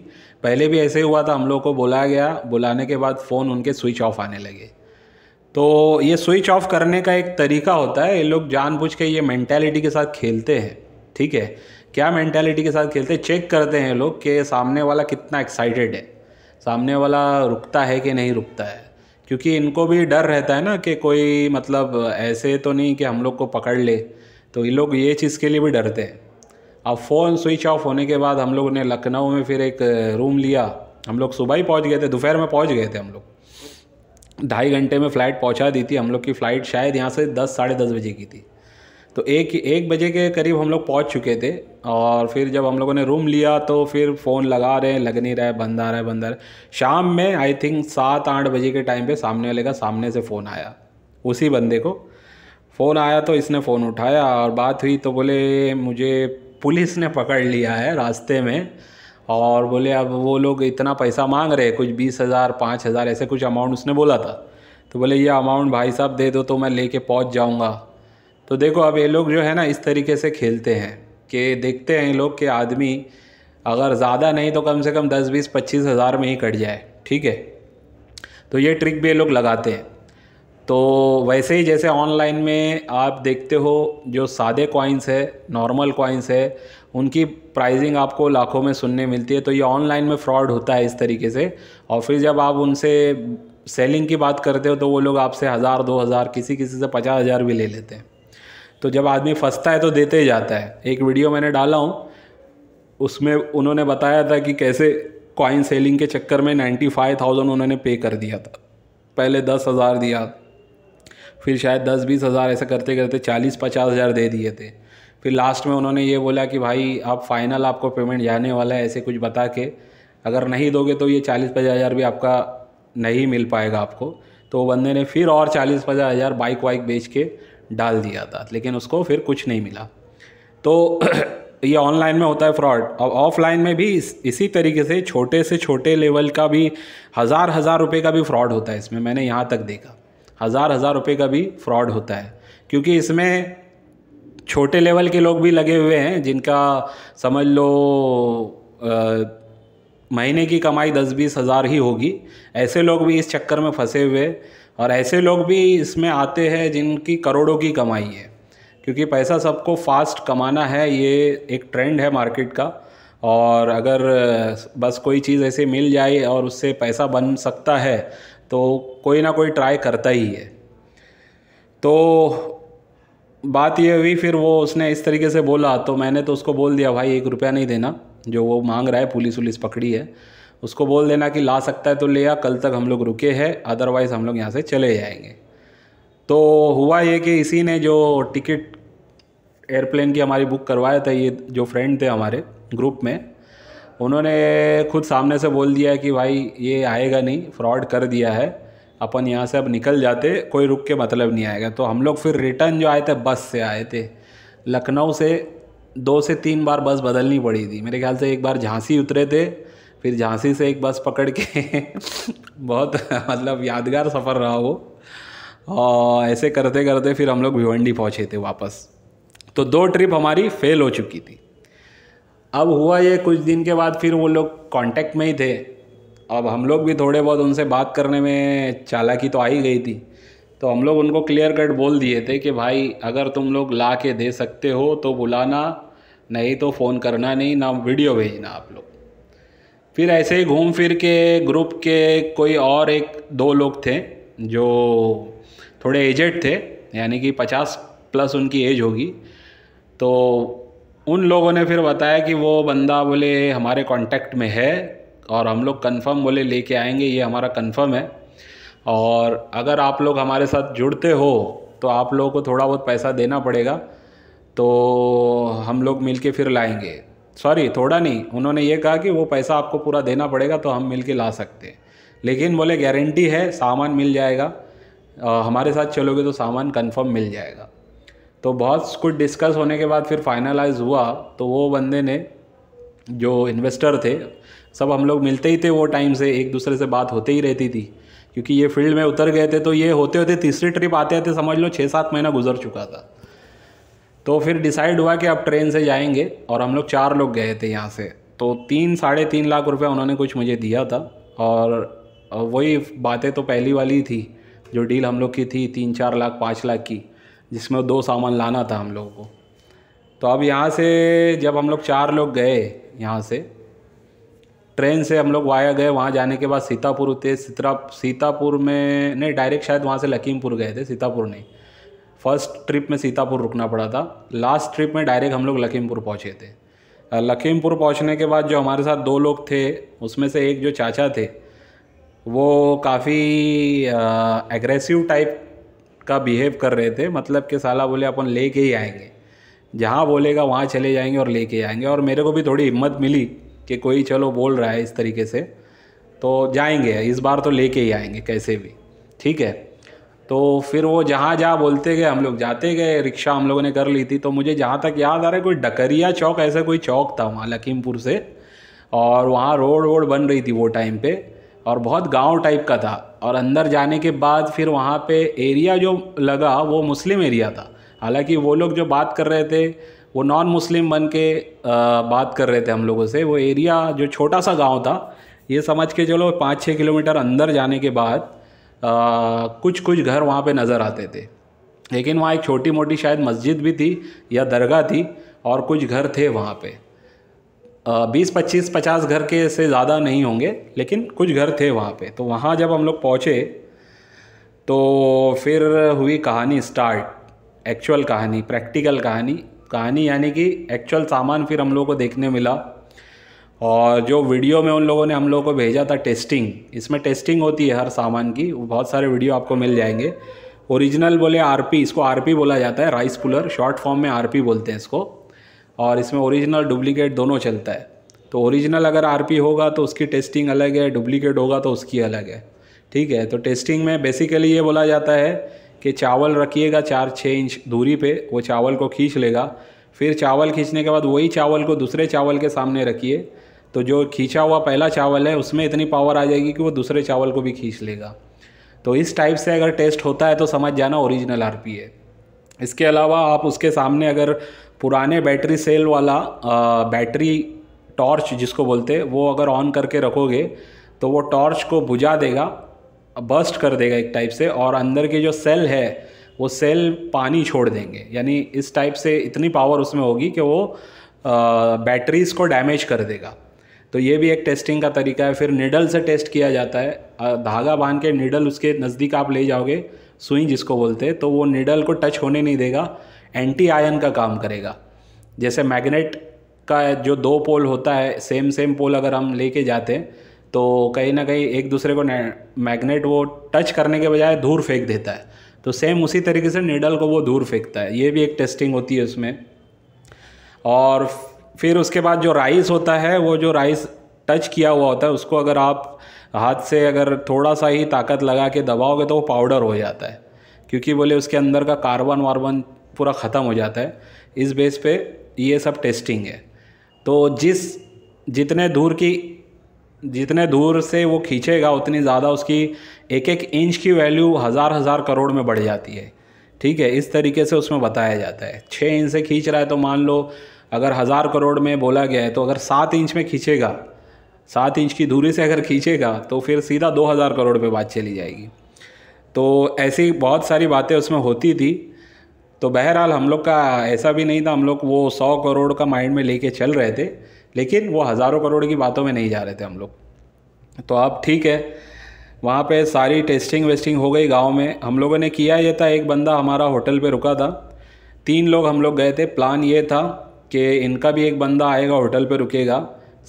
पहले भी ऐसे हुआ था हम लोग को बुलाया गया बुलाने के बाद फ़ोन उनके स्विच ऑफ आने लगे तो ये स्विच ऑफ करने का एक तरीका होता है ये लोग जानबूझ के ये मैंटेलिटी के साथ खेलते हैं ठीक है क्या मैंटेलिटी के साथ खेलते हैं चेक करते हैं लोग कि सामने वाला कितना एक्साइटेड है सामने वाला रुकता है कि नहीं रुकता है क्योंकि इनको भी डर रहता है ना कि कोई मतलब ऐसे तो नहीं कि हम लोग को पकड़ ले तो ये लोग ये चीज़ के लिए भी डरते हैं अब फ़ोन स्विच ऑफ होने के बाद हम लोग ने लखनऊ में फिर एक रूम लिया हम लोग सुबह ही पहुँच गए थे दोपहर में पहुँच गए थे हम लोग ढाई घंटे में फ़्लाइट पहुँचा दी थी हम लोग की फ़्लाइट शायद यहाँ से दस साढ़े दस बजे की थी तो एक एक बजे के करीब हम लोग पहुँच चुके थे और फिर जब हम लोगों ने रूम लिया तो फिर फ़ोन लगा रहे हैं लग नहीं रहा है बंद आ रहा है बंद आ रहा है शाम में आई थिंक सात आठ बजे के टाइम पे सामने वाले का सामने से फ़ोन आया उसी बंदे को फ़ोन आया तो इसने फ़ोन उठाया और बात हुई तो बोले मुझे पुलिस ने पकड़ लिया है रास्ते में और बोले अब वो लोग इतना पैसा मांग रहे कुछ बीस हज़ार पाँच हज़ार ऐसे कुछ अमाउंट उसने बोला था तो बोले ये अमाउंट भाई साहब दे दो तो मैं लेके पहुंच जाऊंगा तो देखो अब ये लोग जो है ना इस तरीके से खेलते हैं कि देखते हैं लोग कि आदमी अगर ज़्यादा नहीं तो कम से कम दस बीस पच्चीस हज़ार में ही कट जाए ठीक है तो ये ट्रिक भी ये लोग लगाते हैं तो वैसे ही जैसे ऑनलाइन में आप देखते हो जो सादे कॉइन्स है नॉर्मल कॉइन्स है उनकी प्राइजिंग आपको लाखों में सुनने मिलती है तो ये ऑनलाइन में फ्रॉड होता है इस तरीके से और फिर जब आप उनसे सेलिंग की बात करते हो तो वो लोग आपसे हज़ार दो हज़ार किसी किसी से पचास हज़ार भी ले लेते हैं तो जब आदमी फंसता है तो देते ही जाता है एक वीडियो मैंने डाला हूँ उसमें उन्होंने बताया था कि कैसे कॉइन सेलिंग के चक्कर में नाइन्टी फाइव थाउजेंड उन्होंने पे कर दिया था पहले दस हज़ार दिया फिर शायद दस बीस हज़ार ऐसे करते करते चालीस पचास हज़ार दे दिए थे फिर लास्ट में उन्होंने ये बोला कि भाई आप फाइनल आपको पेमेंट जाने वाला है ऐसे कुछ बता के अगर नहीं दोगे तो ये चालीस पचास हज़ार भी आपका नहीं मिल पाएगा आपको तो बंदे ने फिर और चालीस पचास हज़ार बाइक वाइक बेच के डाल दिया था लेकिन उसको फिर कुछ नहीं मिला तो ये ऑनलाइन में होता है फ्रॉड और ऑफलाइन में भी इस, इसी तरीके से छोटे से छोटे लेवल का भी हज़ार हज़ार रुपये का भी फ्रॉड होता है इसमें मैंने यहाँ तक देखा हज़ार हज़ार रुपये का भी फ्रॉड होता है क्योंकि इसमें छोटे लेवल के लोग भी लगे हुए हैं जिनका समझ लो आ, महीने की कमाई दस बीस हज़ार ही होगी ऐसे लोग भी इस चक्कर में फंसे हुए और ऐसे लोग भी इसमें आते हैं जिनकी करोड़ों की कमाई है क्योंकि पैसा सबको फास्ट कमाना है ये एक ट्रेंड है मार्केट का और अगर बस कोई चीज़ ऐसे मिल जाए और उससे पैसा बन सकता है तो कोई ना कोई ट्राई करता ही है तो बात ये हुई फिर वो उसने इस तरीके से बोला तो मैंने तो उसको बोल दिया भाई एक रुपया नहीं देना जो वो मांग रहा है पुलिस वुलिस पकड़ी है उसको बोल देना कि ला सकता है तो ले आ कल तक हम लोग रुके हैं अदरवाइज़ हम लोग यहाँ से चले जाएंगे तो हुआ ये कि इसी ने जो टिकट एयरप्लेन की हमारी बुक करवाया था ये जो फ्रेंड थे हमारे ग्रुप में उन्होंने खुद सामने से बोल दिया कि भाई ये आएगा नहीं फ्रॉड कर दिया है अपन यहाँ से अब निकल जाते कोई रुक के मतलब नहीं आएगा तो हम लोग फिर रिटर्न जो आए थे बस से आए थे लखनऊ से दो से तीन बार बस बदलनी पड़ी थी मेरे ख्याल से एक बार झांसी उतरे थे फिर झांसी से एक बस पकड़ के बहुत मतलब यादगार सफ़र रहा वो और ऐसे करते करते फिर हम लोग भिवंडी पहुँचे थे वापस तो दो ट्रिप हमारी फेल हो चुकी थी अब हुआ ये कुछ दिन के बाद फिर वो लोग कांटेक्ट में ही थे अब हम लोग भी थोड़े बहुत उनसे बात करने में चालाकी तो आ ही गई थी तो हम लोग उनको क्लियर कट बोल दिए थे कि भाई अगर तुम लोग ला के दे सकते हो तो बुलाना नहीं तो फ़ोन करना नहीं ना वीडियो भेजना आप लोग फिर ऐसे ही घूम फिर के ग्रुप के कोई और एक दो लोग थे जो थोड़े एजेड थे यानी कि पचास प्लस उनकी एज होगी तो उन लोगों ने फिर बताया कि वो बंदा बोले हमारे कांटेक्ट में है और हम लोग कंफर्म बोले लेके आएंगे ये हमारा कंफर्म है और अगर आप लोग हमारे साथ जुड़ते हो तो आप लोगों को थोड़ा बहुत पैसा देना पड़ेगा तो हम लोग मिलके फिर लाएंगे सॉरी थोड़ा नहीं उन्होंने ये कहा कि वो पैसा आपको पूरा देना पड़ेगा तो हम मिल के ला सकते हैं लेकिन बोले गारंटी है सामान मिल जाएगा आ, हमारे साथ चलोगे तो सामान कंफर्म मिल जाएगा तो बहुत कुछ डिस्कस होने के बाद फिर फाइनलाइज हुआ तो वो बंदे ने जो इन्वेस्टर थे सब हम लोग मिलते ही थे वो टाइम से एक दूसरे से बात होते ही रहती थी क्योंकि ये फील्ड में उतर गए थे तो ये होते होते तीसरी ट्रिप आते आते समझ लो छः सात महीना गुजर चुका था तो फिर डिसाइड हुआ कि अब ट्रेन से जाएंगे और हम लोग चार लोग गए थे यहाँ से तो तीन साढ़े तीन लाख रुपया उन्होंने कुछ मुझे दिया था और वही बातें तो पहली वाली थी जो डील हम लोग की थी तीन चार लाख पाँच लाख की जिसमें दो सामान लाना था हम लोगों को तो अब यहाँ से जब हम लोग चार लोग गए यहाँ से ट्रेन से हम लोग वाया गए वहाँ जाने के बाद सीतापुर उतरे सीतापुर में नहीं डायरेक्ट शायद वहाँ से लखीमपुर गए थे सीतापुर नहीं फर्स्ट ट्रिप में सीतापुर रुकना पड़ा था लास्ट ट्रिप में डायरेक्ट हम लोग लखीमपुर पहुँचे थे लखीमपुर पहुँचने के बाद जो हमारे साथ दो लोग थे उसमें से एक जो चाचा थे वो काफ़ी एग्रेसिव टाइप का बिहेव कर रहे थे मतलब कि साला बोले अपन ले के ही आएंगे जहाँ बोलेगा वहाँ चले जाएंगे और लेके आएंगे और मेरे को भी थोड़ी हिम्मत मिली कि कोई चलो बोल रहा है इस तरीके से तो जाएंगे इस बार तो ले के ही आएंगे कैसे भी ठीक है तो फिर वो जहाँ जहाँ बोलते गए हम लोग जाते गए रिक्शा हम लोगों ने कर ली थी तो मुझे जहाँ तक याद आ रहा है कोई डकरिया चौक ऐसा कोई चौक था वहाँ लखीमपुर से और वहाँ रोड वोड बन रही थी वो टाइम पे और बहुत गांव टाइप का था और अंदर जाने के बाद फिर वहाँ पे एरिया जो लगा वो मुस्लिम एरिया था हालांकि वो लोग जो बात कर रहे थे वो नॉन मुस्लिम बन के बात कर रहे थे हम लोगों से वो एरिया जो छोटा सा गाँव था ये समझ के चलो पाँच छः किलोमीटर अंदर जाने के बाद आ, कुछ कुछ घर वहाँ पे नज़र आते थे लेकिन वहाँ एक छोटी मोटी शायद मस्जिद भी थी या दरगाह थी और कुछ घर थे वहाँ पे बीस पच्चीस पचास घर के से ज़्यादा नहीं होंगे लेकिन कुछ घर थे वहाँ पे तो वहाँ जब हम लोग पहुँचे तो फिर हुई कहानी स्टार्ट एक्चुअल कहानी प्रैक्टिकल कहानी कहानी यानी कि एक्चुअल सामान फिर हम लोग को देखने मिला और जो वीडियो में उन लोगों ने हम लोगों को भेजा था टेस्टिंग इसमें टेस्टिंग होती है हर सामान की बहुत सारे वीडियो आपको मिल जाएंगे ओरिजिनल बोले आरपी इसको आरपी बोला जाता है राइस पुलर शॉर्ट फॉर्म में आरपी बोलते हैं इसको और इसमें ओरिजिनल डुप्लीकेट दोनों चलता है तो ओरिजिनल अगर आरपी होगा तो उसकी टेस्टिंग अलग है डुप्लीकेट होगा तो उसकी अलग है ठीक है तो टेस्टिंग में बेसिकली ये बोला जाता है कि चावल रखिएगा चार छः इंच दूरी पर वो चावल को खींच लेगा फिर चावल खींचने के बाद वही चावल को दूसरे चावल के सामने रखिए तो जो खींचा हुआ पहला चावल है उसमें इतनी पावर आ जाएगी कि वो दूसरे चावल को भी खींच लेगा तो इस टाइप से अगर टेस्ट होता है तो समझ जाना ओरिजिनल आर है इसके अलावा आप उसके सामने अगर पुराने बैटरी सेल वाला आ, बैटरी टॉर्च जिसको बोलते हैं वो अगर ऑन करके रखोगे तो वो टॉर्च को बुझा देगा बस्ट कर देगा एक टाइप से और अंदर के जो सेल है वो सेल पानी छोड़ देंगे यानी इस टाइप से इतनी पावर उसमें होगी कि वो बैटरीज़ को डैमेज कर देगा तो ये भी एक टेस्टिंग का तरीका है फिर निडल से टेस्ट किया जाता है धागा बांध के निडल उसके नज़दीक आप ले जाओगे सुई जिसको बोलते हैं तो वो निडल को टच होने नहीं देगा एंटी आयन का काम करेगा जैसे मैग्नेट का जो दो पोल होता है सेम सेम पोल अगर हम लेके जाते हैं तो कहीं ना कहीं एक दूसरे को मैग्नेट वो टच करने के बजाय दूर फेंक देता है तो सेम उसी तरीके से निडल को वो दूर फेंकता है ये भी एक टेस्टिंग होती है उसमें और फिर उसके बाद जो राइस होता है वो जो राइस टच किया हुआ होता है उसको अगर आप हाथ से अगर थोड़ा सा ही ताकत लगा के दबाओगे तो वो पाउडर हो जाता है क्योंकि बोले उसके अंदर का कार्बन वार्बन पूरा ख़त्म हो जाता है इस बेस पे ये सब टेस्टिंग है तो जिस जितने दूर की जितने दूर से वो खींचेगा उतनी ज़्यादा उसकी एक एक इंच की वैल्यू हज़ार हज़ार करोड़ में बढ़ जाती है ठीक है इस तरीके से उसमें बताया जाता है छः इंच से खींच रहा है तो मान लो अगर हज़ार करोड़ में बोला गया है तो अगर सात इंच में खींचेगा सात इंच की दूरी से अगर खींचेगा तो फिर सीधा दो हज़ार करोड़ पे बात चली जाएगी तो ऐसी बहुत सारी बातें उसमें होती थी तो बहरहाल हम लोग का ऐसा भी नहीं था हम लोग वो सौ करोड़ का माइंड में लेके चल रहे थे लेकिन वो हज़ारों करोड़ की बातों में नहीं जा रहे थे हम लोग तो अब ठीक है वहाँ पे सारी टेस्टिंग वेस्टिंग हो गई गांव में हम लोगों ने किया ये था एक बंदा हमारा होटल पे रुका था तीन लोग हम लोग गए थे प्लान ये था कि इनका भी एक बंदा आएगा होटल पे रुकेगा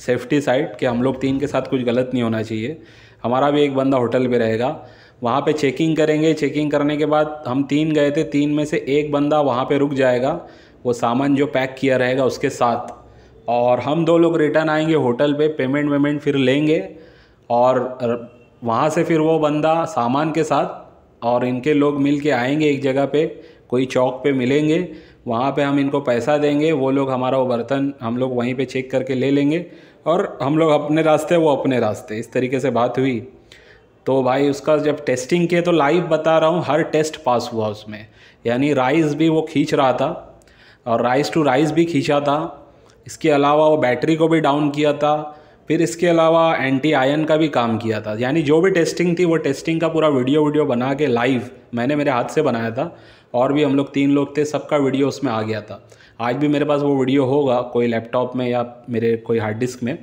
सेफ्टी साइड कि हम लोग तीन के साथ कुछ गलत नहीं होना चाहिए हमारा भी एक बंदा होटल पे रहेगा वहाँ पे चेकिंग करेंगे चेकिंग करने के बाद हम तीन गए थे तीन में से एक बंदा वहाँ पे रुक जाएगा वो सामान जो पैक किया रहेगा उसके साथ और हम दो लोग रिटर्न आएंगे होटल पे पेमेंट वेमेंट फिर लेंगे और वहाँ से फिर वो बंदा सामान के साथ और इनके लोग मिल के आएंगे एक जगह पे कोई चौक पे मिलेंगे वहाँ पे हम इनको पैसा देंगे वो लोग हमारा वो बर्तन हम लोग वहीं पे चेक करके ले लेंगे और हम लोग अपने रास्ते वो अपने रास्ते इस तरीके से बात हुई तो भाई उसका जब टेस्टिंग किए तो लाइव बता रहा हूँ हर टेस्ट पास हुआ उसमें यानी राइस भी वो खींच रहा था और राइस टू राइस भी खींचा था इसके अलावा वो बैटरी को भी डाउन किया था फिर इसके अलावा एंटी आयन का भी काम किया था यानी जो भी टेस्टिंग थी वो टेस्टिंग का पूरा वीडियो वीडियो बना के लाइव मैंने मेरे हाथ से बनाया था और भी हम लोग तीन लोग थे सबका वीडियो उसमें आ गया था आज भी मेरे पास वो वीडियो होगा कोई लैपटॉप में या मेरे कोई हार्ड डिस्क में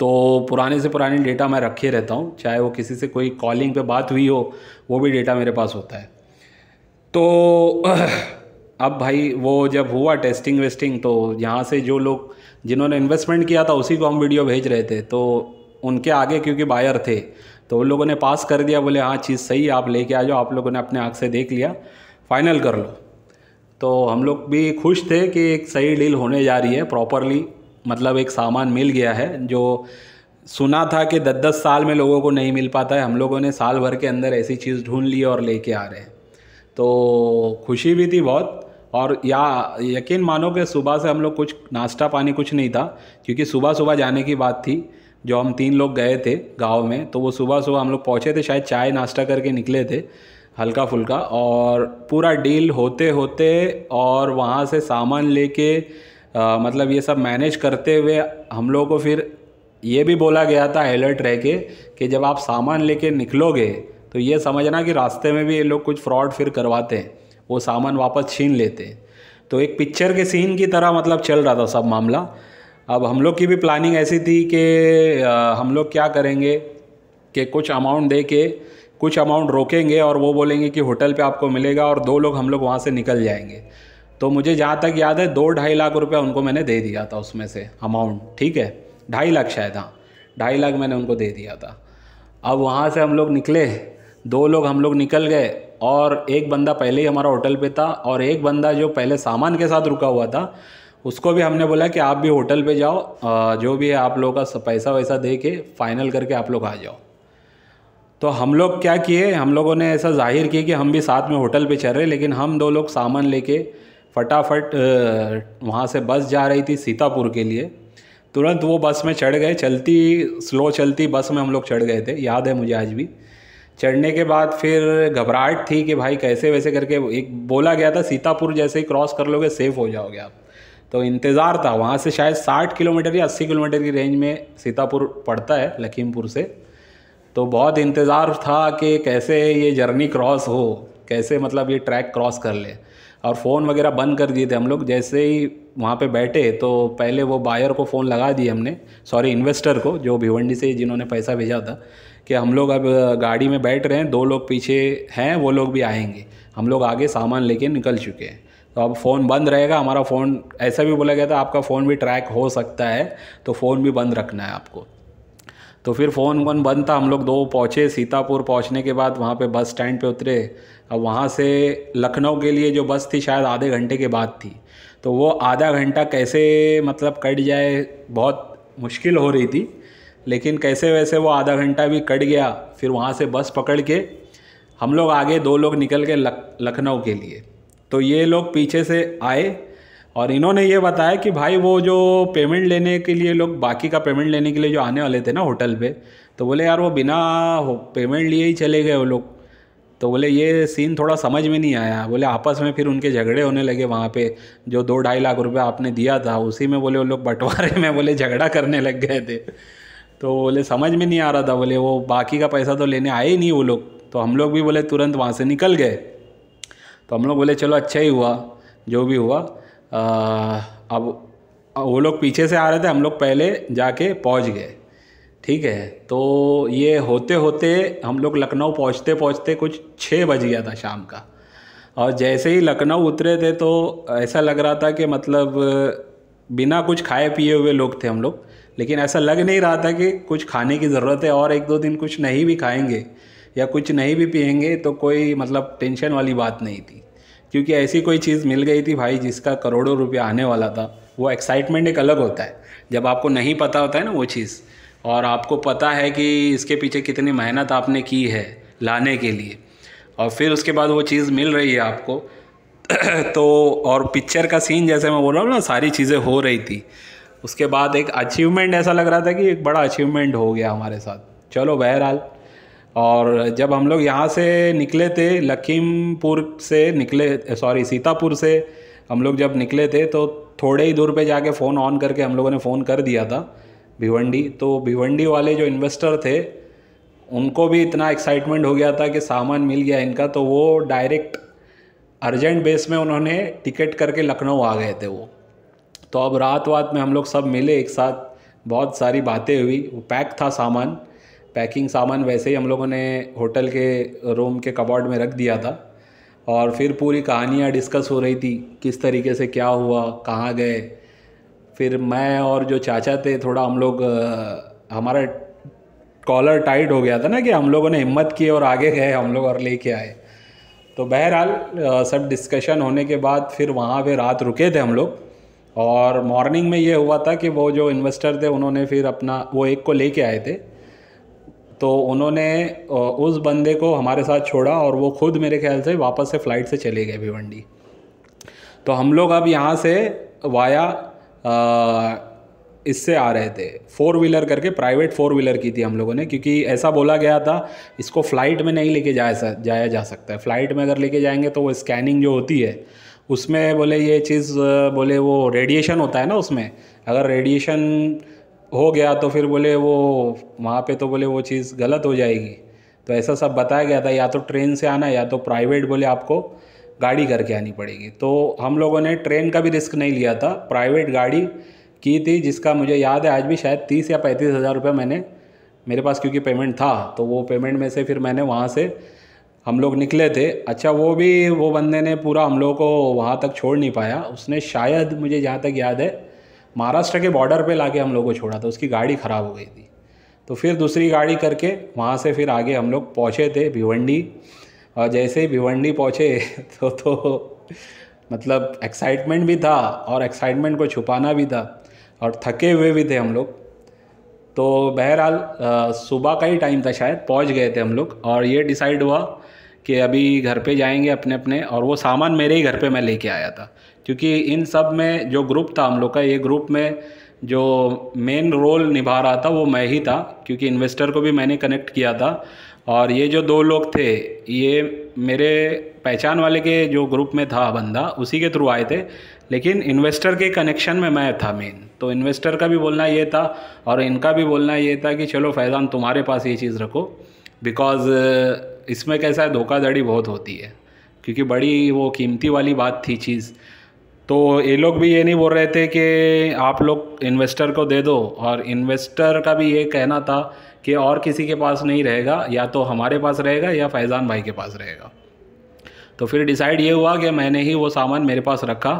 तो पुराने से पुराने डेटा मैं रखे रहता हूँ चाहे वो किसी से कोई कॉलिंग पे बात हुई हो वो भी डेटा मेरे पास होता है तो अब भाई वो जब हुआ टेस्टिंग वेस्टिंग तो यहाँ से जो लोग जिन्होंने इन्वेस्टमेंट किया था उसी को हम वीडियो भेज रहे थे तो उनके आगे क्योंकि बायर थे तो उन लोगों ने पास कर दिया बोले हाँ चीज़ सही है आप लेके आ जाओ आप लोगों ने अपने आँख से देख लिया फाइनल कर लो तो हम लोग भी खुश थे कि एक सही डील होने जा रही है प्रॉपरली मतलब एक सामान मिल गया है जो सुना था कि दस दस साल में लोगों को नहीं मिल पाता है हम लोगों ने साल भर के अंदर ऐसी चीज़ ढूंढ ली और लेके आ रहे हैं तो खुशी भी थी बहुत और या यकीन मानो कि सुबह से हम लोग कुछ नाश्ता पानी कुछ नहीं था क्योंकि सुबह सुबह जाने की बात थी जो हम तीन लोग गए थे गांव में तो वो सुबह सुबह हम लोग पहुँचे थे शायद चाय नाश्ता करके निकले थे हल्का फुल्का और पूरा डील होते होते और वहाँ से सामान लेके मतलब ये सब मैनेज करते हुए हम लोगों को फिर ये भी बोला गया था अलर्ट रह के कि जब आप सामान लेके निकलोगे तो ये समझना कि रास्ते में भी ये लोग कुछ फ्रॉड फिर करवाते हैं वो सामान वापस छीन लेते हैं तो एक पिक्चर के सीन की तरह मतलब चल रहा था सब मामला अब हम लोग की भी प्लानिंग ऐसी थी कि हम लोग क्या करेंगे कि कुछ अमाउंट दे के कुछ अमाउंट रोकेंगे और वो बोलेंगे कि होटल पे आपको मिलेगा और दो लोग हम लोग वहाँ से निकल जाएंगे तो मुझे जहाँ तक याद है दो ढाई लाख रुपया उनको मैंने दे दिया था उसमें से अमाउंट ठीक है ढाई लाख शायद हाँ ढाई लाख मैंने उनको दे दिया था अब वहाँ से हम लोग निकले दो लोग हम लोग निकल गए और एक बंदा पहले ही हमारा होटल पे था और एक बंदा जो पहले सामान के साथ रुका हुआ था उसको भी हमने बोला कि आप भी होटल पे जाओ जो भी है आप लोगों का पैसा वैसा दे के फाइनल करके आप लोग आ जाओ तो हम लोग क्या किए हम लोगों ने ऐसा जाहिर किया कि हम भी साथ में होटल पे चल रहे लेकिन हम दो लोग सामान लेके फटाफट वहाँ से बस जा रही थी सीतापुर के लिए तुरंत वो बस में चढ़ गए चलती स्लो चलती बस में हम लोग चढ़ गए थे याद है मुझे आज भी चढ़ने के बाद फिर घबराहट थी कि भाई कैसे वैसे करके एक बोला गया था सीतापुर जैसे ही क्रॉस कर लोगे सेफ़ हो जाओगे आप तो इंतज़ार था वहाँ से शायद 60 किलोमीटर या 80 किलोमीटर की रेंज में सीतापुर पड़ता है लखीमपुर से तो बहुत इंतज़ार था कि कैसे ये जर्नी क्रॉस हो कैसे मतलब ये ट्रैक क्रॉस कर ले और फ़ोन वगैरह बंद कर दिए थे हम लोग जैसे ही वहाँ पे बैठे तो पहले वो बायर को फ़ोन लगा दिए हमने सॉरी इन्वेस्टर को जो भिवंडी से जिन्होंने पैसा भेजा था कि हम लोग अब गाड़ी में बैठ रहे हैं दो लोग पीछे हैं वो लोग भी आएंगे हम लोग आगे सामान लेके निकल चुके हैं तो अब फ़ोन बंद रहेगा हमारा फ़ोन ऐसा भी बोला गया था आपका फ़ोन भी ट्रैक हो सकता है तो फ़ोन भी बंद रखना है आपको तो फिर फ़ोन वन बंद था हम लोग दो पहुँचे सीतापुर पहुँचने के बाद वहाँ पे बस स्टैंड पे उतरे अब वहाँ से लखनऊ के लिए जो बस थी शायद आधे घंटे के बाद थी तो वो आधा घंटा कैसे मतलब कट जाए बहुत मुश्किल हो रही थी लेकिन कैसे वैसे वो आधा घंटा भी कट गया फिर वहाँ से बस पकड़ के हम लोग आगे दो लोग निकल के लखनऊ के लिए तो ये लोग पीछे से आए और इन्होंने ये बताया कि भाई वो जो पेमेंट लेने के लिए लोग बाकी का पेमेंट लेने के लिए जो आने वाले थे ना होटल पे तो बोले यार वो बिना पेमेंट लिए ही चले गए वो लोग तो बोले ये सीन थोड़ा समझ में नहीं आया बोले आपस में फिर उनके झगड़े होने लगे वहाँ पे जो दो ढाई लाख रुपये आपने दिया था उसी में बोले वो लोग बंटवारे में बोले झगड़ा करने लग गए थे तो बोले समझ में नहीं आ रहा था बोले वो बाकी का पैसा तो लेने आए ही नहीं वो लोग तो हम लोग भी बोले तुरंत वहाँ से निकल गए तो हम लोग बोले चलो अच्छा ही हुआ जो भी हुआ आ, अब वो लोग पीछे से आ रहे थे हम लोग पहले जाके पहुंच गए ठीक है तो ये होते होते हम लोग लखनऊ पहुंचते पहुंचते कुछ छः बज गया था शाम का और जैसे ही लखनऊ उतरे थे तो ऐसा लग रहा था कि मतलब बिना कुछ खाए पिए हुए लोग थे हम लोग लेकिन ऐसा लग नहीं रहा था कि कुछ खाने की ज़रूरत है और एक दो दिन कुछ नहीं भी खाएंगे या कुछ नहीं भी पियेंगे तो कोई मतलब टेंशन वाली बात नहीं थी क्योंकि ऐसी कोई चीज़ मिल गई थी भाई जिसका करोड़ों रुपया आने वाला था वो एक्साइटमेंट एक अलग होता है जब आपको नहीं पता होता है ना वो चीज़ और आपको पता है कि इसके पीछे कितनी मेहनत आपने की है लाने के लिए और फिर उसके बाद वो चीज़ मिल रही है आपको तो और पिक्चर का सीन जैसे मैं बोल रहा हूँ ना सारी चीज़ें हो रही थी उसके बाद एक अचीवमेंट ऐसा लग रहा था कि एक बड़ा अचीवमेंट हो गया हमारे साथ चलो बहरहाल और जब हम लोग यहाँ से निकले थे लखीमपुर से निकले सॉरी सीतापुर से हम लोग जब निकले थे तो थोड़े ही दूर पे जाके फ़ोन ऑन करके हम लोगों ने फ़ोन कर दिया था भिवंडी तो भिवंडी वाले जो इन्वेस्टर थे उनको भी इतना एक्साइटमेंट हो गया था कि सामान मिल गया इनका तो वो डायरेक्ट अर्जेंट बेस में उन्होंने टिकट करके लखनऊ आ गए थे वो तो अब रात वात में हम लोग सब मिले एक साथ बहुत सारी बातें हुई वो पैक था सामान पैकिंग सामान वैसे ही हम लोगों ने होटल के रूम के कबाड़ में रख दिया था और फिर पूरी कहानियाँ डिस्कस हो रही थी किस तरीके से क्या हुआ कहाँ गए फिर मैं और जो चाचा थे थोड़ा हम लोग हमारा कॉलर टाइट हो गया था ना कि हम लोगों ने हिम्मत की और आगे गए हम लोग और लेके आए तो बहरहाल सब डिस्कशन होने के बाद फिर वहाँ पे रात रुके थे हम लोग और मॉर्निंग में ये हुआ था कि वो जो इन्वेस्टर थे उन्होंने फिर अपना वो एक को लेके आए थे तो उन्होंने उस बंदे को हमारे साथ छोड़ा और वो खुद मेरे ख्याल से वापस से फ़्लाइट से चले गए भिवंडी तो हम लोग अब यहाँ से वाया इससे आ रहे थे फोर व्हीलर करके प्राइवेट फोर व्हीलर की थी हम लोगों ने क्योंकि ऐसा बोला गया था इसको फ़्लाइट में नहीं लेके जाया जाया जा सकता है फ़्लाइट में अगर लेके जाएंगे तो वो स्कैनिंग जो होती है उसमें बोले ये चीज़ बोले वो रेडिएशन होता है ना उसमें अगर रेडिएशन हो गया तो फिर बोले वो वहाँ पे तो बोले वो चीज़ गलत हो जाएगी तो ऐसा सब बताया गया था या तो ट्रेन से आना या तो प्राइवेट बोले आपको गाड़ी करके आनी पड़ेगी तो हम लोगों ने ट्रेन का भी रिस्क नहीं लिया था प्राइवेट गाड़ी की थी जिसका मुझे याद है आज भी शायद तीस या पैंतीस हज़ार रुपये मैंने मेरे पास क्योंकि पेमेंट था तो वो पेमेंट में से फिर मैंने वहाँ से हम लोग निकले थे अच्छा वो भी वो बंदे ने पूरा हम लोग को वहाँ तक छोड़ नहीं पाया उसने शायद मुझे जहाँ तक याद है महाराष्ट्र के बॉर्डर पे लाके हम लोग को छोड़ा था उसकी गाड़ी ख़राब हो गई थी तो फिर दूसरी गाड़ी करके वहाँ से फिर आगे हम लोग पहुँचे थे भिवंडी और जैसे ही भिवंडी पहुँचे तो तो मतलब एक्साइटमेंट भी था और एक्साइटमेंट को छुपाना भी था और थके हुए भी थे हम लोग तो बहरहाल सुबह का ही टाइम था शायद पहुंच गए थे हम लोग और ये डिसाइड हुआ कि अभी घर पे जाएंगे अपने अपने और वो सामान मेरे ही घर पे मैं लेके आया था क्योंकि इन सब में जो ग्रुप था हम लोग का ये ग्रुप में जो मेन रोल निभा रहा था वो मैं ही था क्योंकि इन्वेस्टर को भी मैंने कनेक्ट किया था और ये जो दो लोग थे ये मेरे पहचान वाले के जो ग्रुप में था बंदा उसी के थ्रू आए थे लेकिन इन्वेस्टर के कनेक्शन में मैं था मेन तो इन्वेस्टर का भी बोलना ये था और इनका भी बोलना ये था कि चलो फैज़ान तुम्हारे पास ये चीज़ रखो बिकॉज़ इसमें कैसा है धोखाधड़ी बहुत होती है क्योंकि बड़ी वो कीमती वाली बात थी चीज़ तो ये लोग भी ये नहीं बोल रहे थे कि आप लोग इन्वेस्टर को दे दो और इन्वेस्टर का भी ये कहना था कि और किसी के पास नहीं रहेगा या तो हमारे पास रहेगा या फैज़ान भाई के पास रहेगा तो फिर डिसाइड ये हुआ कि मैंने ही वो सामान मेरे पास रखा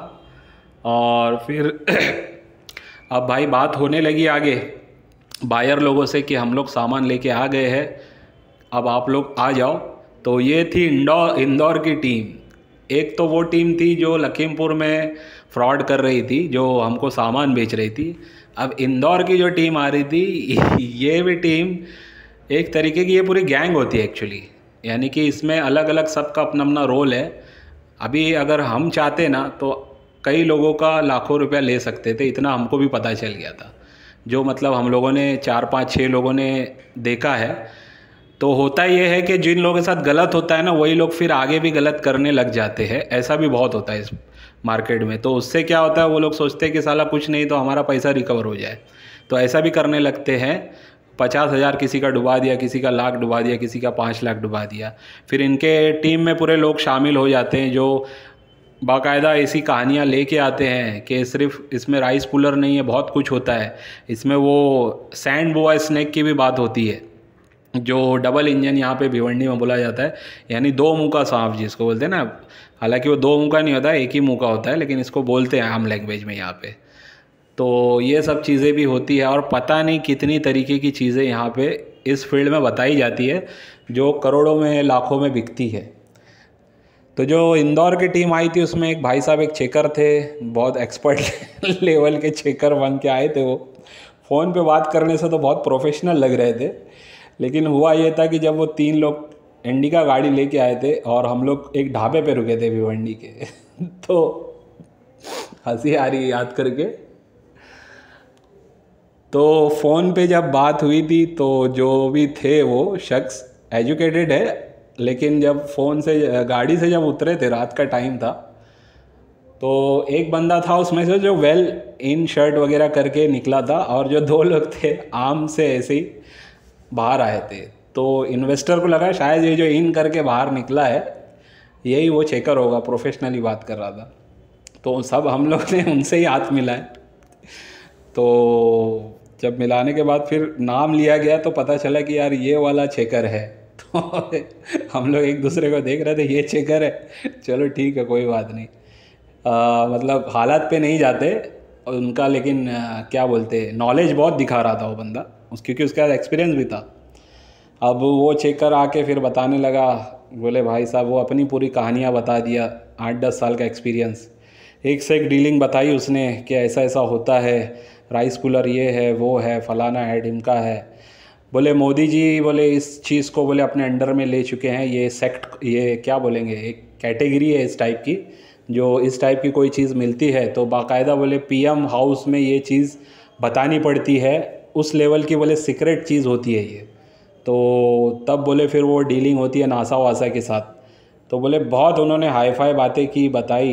और फिर अब भाई बात होने लगी आगे बायर लोगों से कि हम लोग सामान लेके आ गए हैं अब आप लोग आ जाओ तो ये थी इंदौर इंदौर की टीम एक तो वो टीम थी जो लखीमपुर में फ्रॉड कर रही थी जो हमको सामान बेच रही थी अब इंदौर की जो टीम आ रही थी ये भी टीम एक तरीके की ये पूरी गैंग होती है एक्चुअली यानी कि इसमें अलग अलग सबका अपना अपना रोल है अभी अगर हम चाहते ना तो कई लोगों का लाखों रुपया ले सकते थे इतना हमको भी पता चल गया था जो मतलब हम लोगों ने चार पाँच छः लोगों ने देखा है तो होता यह है कि जिन लोगों के साथ गलत होता है ना वही लोग फिर आगे भी गलत करने लग जाते हैं ऐसा भी बहुत होता है इस मार्केट में तो उससे क्या होता है वो लोग सोचते हैं कि साला कुछ नहीं तो हमारा पैसा रिकवर हो जाए तो ऐसा भी करने लगते हैं पचास हज़ार किसी का डुबा दिया किसी का लाख डुबा दिया किसी का पाँच लाख डुबा दिया फिर इनके टीम में पूरे लोग शामिल हो जाते हैं जो बाकायदा ऐसी कहानियाँ लेके आते हैं कि सिर्फ इसमें राइस पुलर नहीं है बहुत कुछ होता है इसमें वो सैंड बॉय स्नैक की भी बात होती है जो डबल इंजन यहाँ पे भिवंडी में बोला जाता है यानी दो मुँह का सांप जिसको बोलते हैं ना हालांकि वो दो मुँह का नहीं होता एक ही मुँह का होता है लेकिन इसको बोलते हैं आम लैंग्वेज में यहाँ पे तो ये सब चीज़ें भी होती है और पता नहीं कितनी तरीके की चीज़ें यहाँ पे इस फील्ड में बताई जाती है जो करोड़ों में लाखों में बिकती है तो जो इंदौर की टीम आई थी उसमें एक भाई साहब एक चेकर थे बहुत एक्सपर्ट लेवल के चेकर बन के आए थे वो फ़ोन पे बात करने से तो बहुत प्रोफेशनल लग रहे थे लेकिन हुआ ये था कि जब वो तीन लोग एंडी का गाड़ी लेके आए थे और हम लोग एक ढाबे पे रुके थे भिवंडी के तो हंसी आ रही याद करके तो फ़ोन पे जब बात हुई थी तो जो भी थे वो शख्स एजुकेटेड है लेकिन जब फ़ोन से गाड़ी से जब उतरे थे रात का टाइम था तो एक बंदा था उसमें से जो वेल इन शर्ट वगैरह करके निकला था और जो दो लोग थे आम से ऐसे ही बाहर आए थे तो इन्वेस्टर को लगा शायद ये जो इन करके बाहर निकला है यही वो चेकर होगा प्रोफेशनली बात कर रहा था तो सब हम लोग ने उनसे ही हाथ मिलाए तो जब मिलाने के बाद फिर नाम लिया गया तो पता चला कि यार ये वाला चेकर है तो हम लोग एक दूसरे को देख रहे थे ये चेकर है चलो ठीक है कोई बात नहीं आ, मतलब हालात पे नहीं जाते उनका लेकिन आ, क्या बोलते नॉलेज बहुत दिखा रहा था वो बंदा उस क्योंकि उसके पास एक्सपीरियंस भी था अब वो चेकर आके फिर बताने लगा बोले भाई साहब वो अपनी पूरी कहानियाँ बता दिया आठ दस साल का एक्सपीरियंस एक से एक डीलिंग बताई उसने कि ऐसा ऐसा होता है राइस कूलर ये है वो है फलाना है ढिमका है बोले मोदी जी बोले इस चीज़ को बोले अपने अंडर में ले चुके हैं ये सेक्ट ये क्या बोलेंगे एक कैटेगरी है इस टाइप की जो इस टाइप की कोई चीज़ मिलती है तो बाकायदा बोले पीएम हाउस में ये चीज़ बतानी पड़ती है उस लेवल की बोले सीक्रेट चीज़ होती है ये तो तब बोले फिर वो डीलिंग होती है नासा वासा के साथ तो बोले बहुत उन्होंने हाई फाई बातें की बताई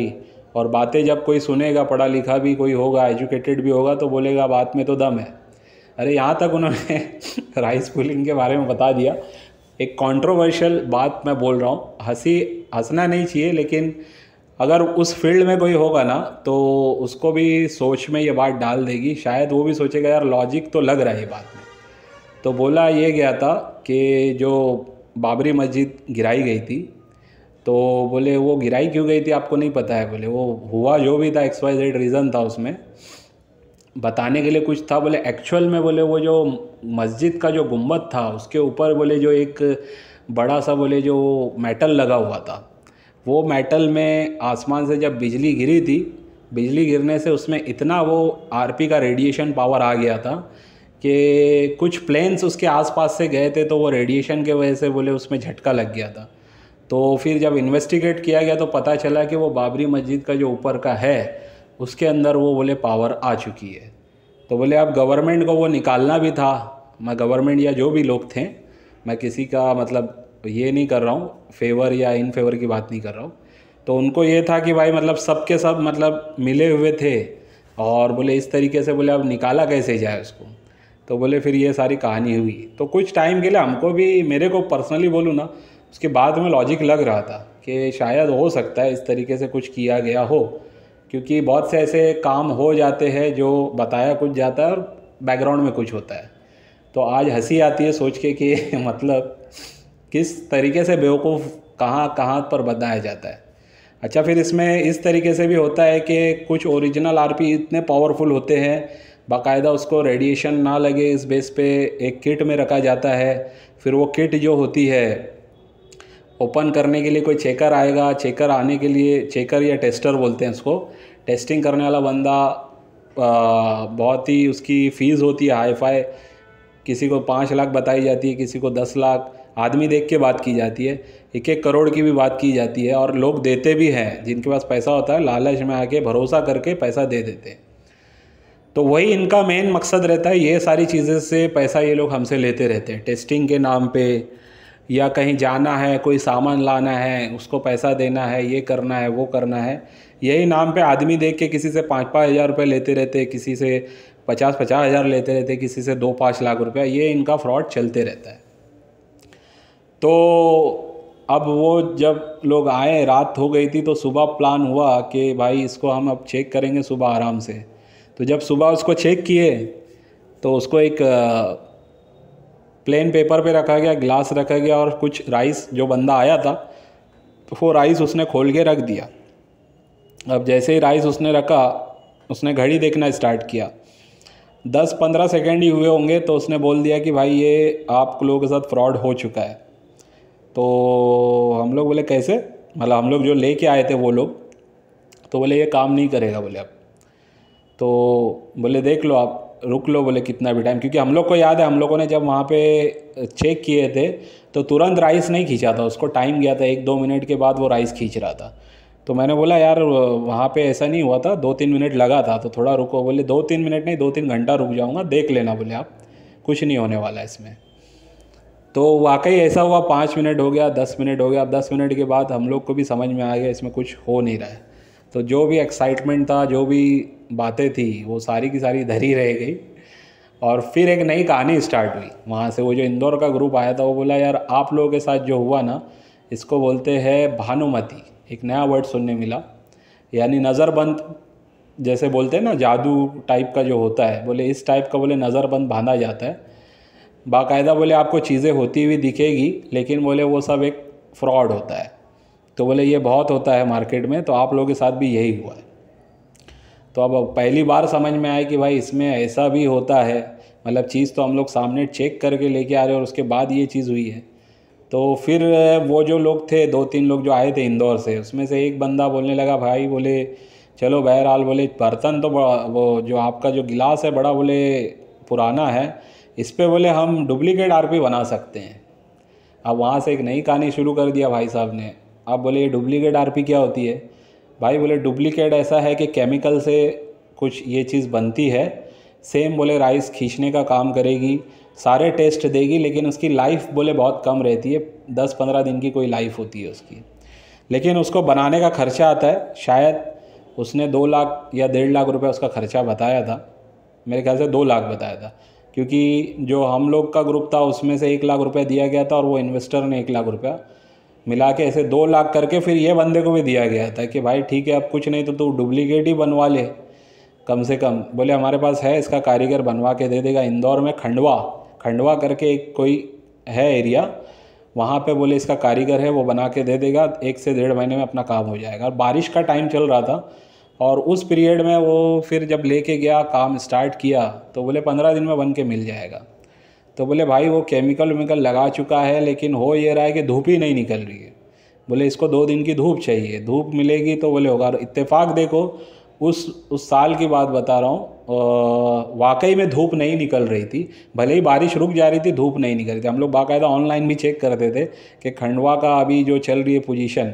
और बातें जब कोई सुनेगा पढ़ा लिखा भी कोई होगा एजुकेटेड भी होगा तो बोलेगा बात में तो दम है अरे यहाँ तक उन्होंने राइस पुलिंग के बारे में बता दिया एक कंट्रोवर्शियल बात मैं बोल रहा हूँ हंसी हंसना नहीं चाहिए लेकिन अगर उस फील्ड में कोई होगा ना तो उसको भी सोच में ये बात डाल देगी शायद वो भी सोचेगा यार लॉजिक तो लग रहा है बात में तो बोला ये गया था कि जो बाबरी मस्जिद गिराई गई थी तो बोले वो गिराई क्यों गई थी आपको नहीं पता है बोले वो हुआ जो भी था एक्स वाई जेड रीज़न था उसमें बताने के लिए कुछ था बोले एक्चुअल में बोले वो जो मस्जिद का जो गुम्बद था उसके ऊपर बोले जो एक बड़ा सा बोले जो मेटल लगा हुआ था वो मेटल में आसमान से जब बिजली गिरी थी बिजली गिरने से उसमें इतना वो आरपी का रेडिएशन पावर आ गया था कि कुछ प्लेन्स उसके आसपास से गए थे तो वो रेडिएशन के वजह से बोले उसमें झटका लग गया था तो फिर जब इन्वेस्टिगेट किया गया तो पता चला कि वो बाबरी मस्जिद का जो ऊपर का है उसके अंदर वो बोले पावर आ चुकी है तो बोले अब गवर्नमेंट को वो निकालना भी था मैं गवर्नमेंट या जो भी लोग थे मैं किसी का मतलब ये नहीं कर रहा हूँ फेवर या इन फेवर की बात नहीं कर रहा हूँ तो उनको ये था कि भाई मतलब सब के सब मतलब मिले हुए थे और बोले इस तरीके से बोले अब निकाला कैसे जाए उसको तो बोले फिर ये सारी कहानी हुई तो कुछ टाइम के लिए हमको भी मेरे को पर्सनली बोलूँ ना उसके बाद में लॉजिक लग रहा था कि शायद हो सकता है इस तरीके से कुछ किया गया हो क्योंकि बहुत से ऐसे काम हो जाते हैं जो बताया कुछ जाता है और बैकग्राउंड में कुछ होता है तो आज हंसी आती है सोच के कि मतलब किस तरीके से बेवकूफ़ कहाँ कहाँ पर बताया जाता है अच्छा फिर इसमें इस तरीके से भी होता है कि कुछ ओरिजिनल आरपी इतने पावरफुल होते हैं बाकायदा उसको रेडिएशन ना लगे इस बेस पे एक किट में रखा जाता है फिर वो किट जो होती है ओपन करने के लिए कोई चेकर आएगा चेकर आने के लिए चेकर या टेस्टर बोलते हैं उसको टेस्टिंग करने वाला बंदा बहुत ही उसकी फ़ीस होती है हाई फाई किसी को पाँच लाख बताई जाती है किसी को दस लाख आदमी देख के बात की जाती है एक एक करोड़ की भी बात की जाती है और लोग देते भी हैं जिनके पास पैसा होता है लालच में आके भरोसा करके पैसा दे देते हैं तो वही इनका मेन मकसद रहता है ये सारी चीज़ें से पैसा ये लोग हमसे लेते रहते हैं टेस्टिंग के नाम पे या कहीं जाना है कोई सामान लाना है उसको पैसा देना है ये करना है वो करना है यही नाम पे आदमी देख के किसी से पाँच पाँच हज़ार रुपये लेते रहते किसी से पचास पचास हज़ार लेते रहते किसी से दो पाँच लाख रुपया ये इनका फ्रॉड चलते रहता है तो अब वो जब लोग आए रात हो गई थी तो सुबह प्लान हुआ कि भाई इसको हम अब चेक करेंगे सुबह आराम से तो जब सुबह उसको चेक किए तो उसको एक प्लेन पेपर पे रखा गया ग्लास रखा गया और कुछ राइस जो बंदा आया था तो वो राइस उसने खोल के रख दिया अब जैसे ही राइस उसने रखा उसने घड़ी देखना स्टार्ट किया दस पंद्रह सेकेंड ही हुए होंगे तो उसने बोल दिया कि भाई ये आप लोगों के साथ फ्रॉड हो चुका है तो हम लोग बोले कैसे मतलब हम लोग जो ले आए थे वो लोग तो बोले ये काम नहीं करेगा बोले अब तो बोले देख लो आप रुक लो बोले कितना भी टाइम क्योंकि हम लोग को याद है हम लोगों ने जब वहाँ पे चेक किए थे तो तुरंत राइस नहीं खींचा था उसको टाइम गया था एक दो मिनट के बाद वो राइस खींच रहा था तो मैंने बोला यार वहाँ पे ऐसा नहीं हुआ था दो तीन मिनट लगा था तो थोड़ा रुको बोले दो तीन मिनट नहीं दो तीन घंटा रुक जाऊँगा देख लेना बोले आप कुछ नहीं होने वाला इसमें तो वाकई ऐसा हुआ पाँच मिनट हो गया दस मिनट हो गया अब दस मिनट के बाद हम लोग को भी समझ में आ गया इसमें कुछ हो नहीं रहा है तो जो भी एक्साइटमेंट था जो भी बातें थी वो सारी की सारी धरी रह गई और फिर एक नई कहानी स्टार्ट हुई वहाँ से वो जो इंदौर का ग्रुप आया था वो बोला यार आप लोगों के साथ जो हुआ ना इसको बोलते हैं भानुमति एक नया वर्ड सुनने मिला यानी नज़रबंद जैसे बोलते हैं ना जादू टाइप का जो होता है बोले इस टाइप का बोले नज़रबंद बांधा जाता है बाकायदा बोले आपको चीज़ें होती हुई दिखेगी लेकिन बोले वो सब एक फ्रॉड होता है तो बोले ये बहुत होता है मार्केट में तो आप लोगों के साथ भी यही हुआ है तो अब पहली बार समझ में आया कि भाई इसमें ऐसा भी होता है मतलब चीज़ तो हम लोग सामने चेक करके लेके आ रहे हैं और उसके बाद ये चीज़ हुई है तो फिर वो जो लोग थे दो तीन लोग जो आए थे इंदौर से उसमें से एक बंदा बोलने लगा भाई बोले चलो बहरहाल बोले बर्तन तो बड़ा वो जो आपका जो गिलास है बड़ा बोले पुराना है इस पर बोले हम डुप्लीकेट आरपी बना सकते हैं अब वहाँ से एक नई कहानी शुरू कर दिया भाई साहब ने अब बोले ये डुप्लीकेट आरपी क्या होती है भाई बोले डुप्लीकेट ऐसा है कि केमिकल से कुछ ये चीज़ बनती है सेम बोले राइस खींचने का काम करेगी सारे टेस्ट देगी लेकिन उसकी लाइफ बोले बहुत कम रहती है दस पंद्रह दिन की कोई लाइफ होती है उसकी लेकिन उसको बनाने का खर्चा आता है शायद उसने दो लाख या डेढ़ लाख रुपए उसका खर्चा बताया था मेरे ख्याल से दो लाख बताया था क्योंकि जो हम लोग का ग्रुप था उसमें से एक लाख रुपया दिया गया था और वो इन्वेस्टर ने एक लाख रुपया मिला के ऐसे दो लाख करके फिर ये बंदे को भी दिया गया था कि भाई ठीक है अब कुछ नहीं तो तू डुप्लीकेट ही बनवा ले कम से कम बोले हमारे पास है इसका कारीगर बनवा के दे देगा इंदौर में खंडवा खंडवा करके एक कोई है एरिया वहाँ पे बोले इसका कारीगर है वो बना के दे देगा एक से डेढ़ महीने में अपना काम हो जाएगा और बारिश का टाइम चल रहा था और उस पीरियड में वो फिर जब लेके गया काम स्टार्ट किया तो बोले पंद्रह दिन में बन के मिल जाएगा तो बोले भाई वो केमिकल वेमिकल लगा चुका है लेकिन हो ये रहा है कि धूप ही नहीं निकल रही है बोले इसको दो दिन की धूप चाहिए धूप मिलेगी तो बोले होगा इत्तेफाक देखो उस उस साल की बात बता रहा हूँ वाकई में धूप नहीं निकल रही थी भले ही बारिश रुक जा रही थी धूप नहीं निकल रही थी हम लोग बाकायदा ऑनलाइन भी चेक करते थे कि खंडवा का अभी जो चल रही है पोजीशन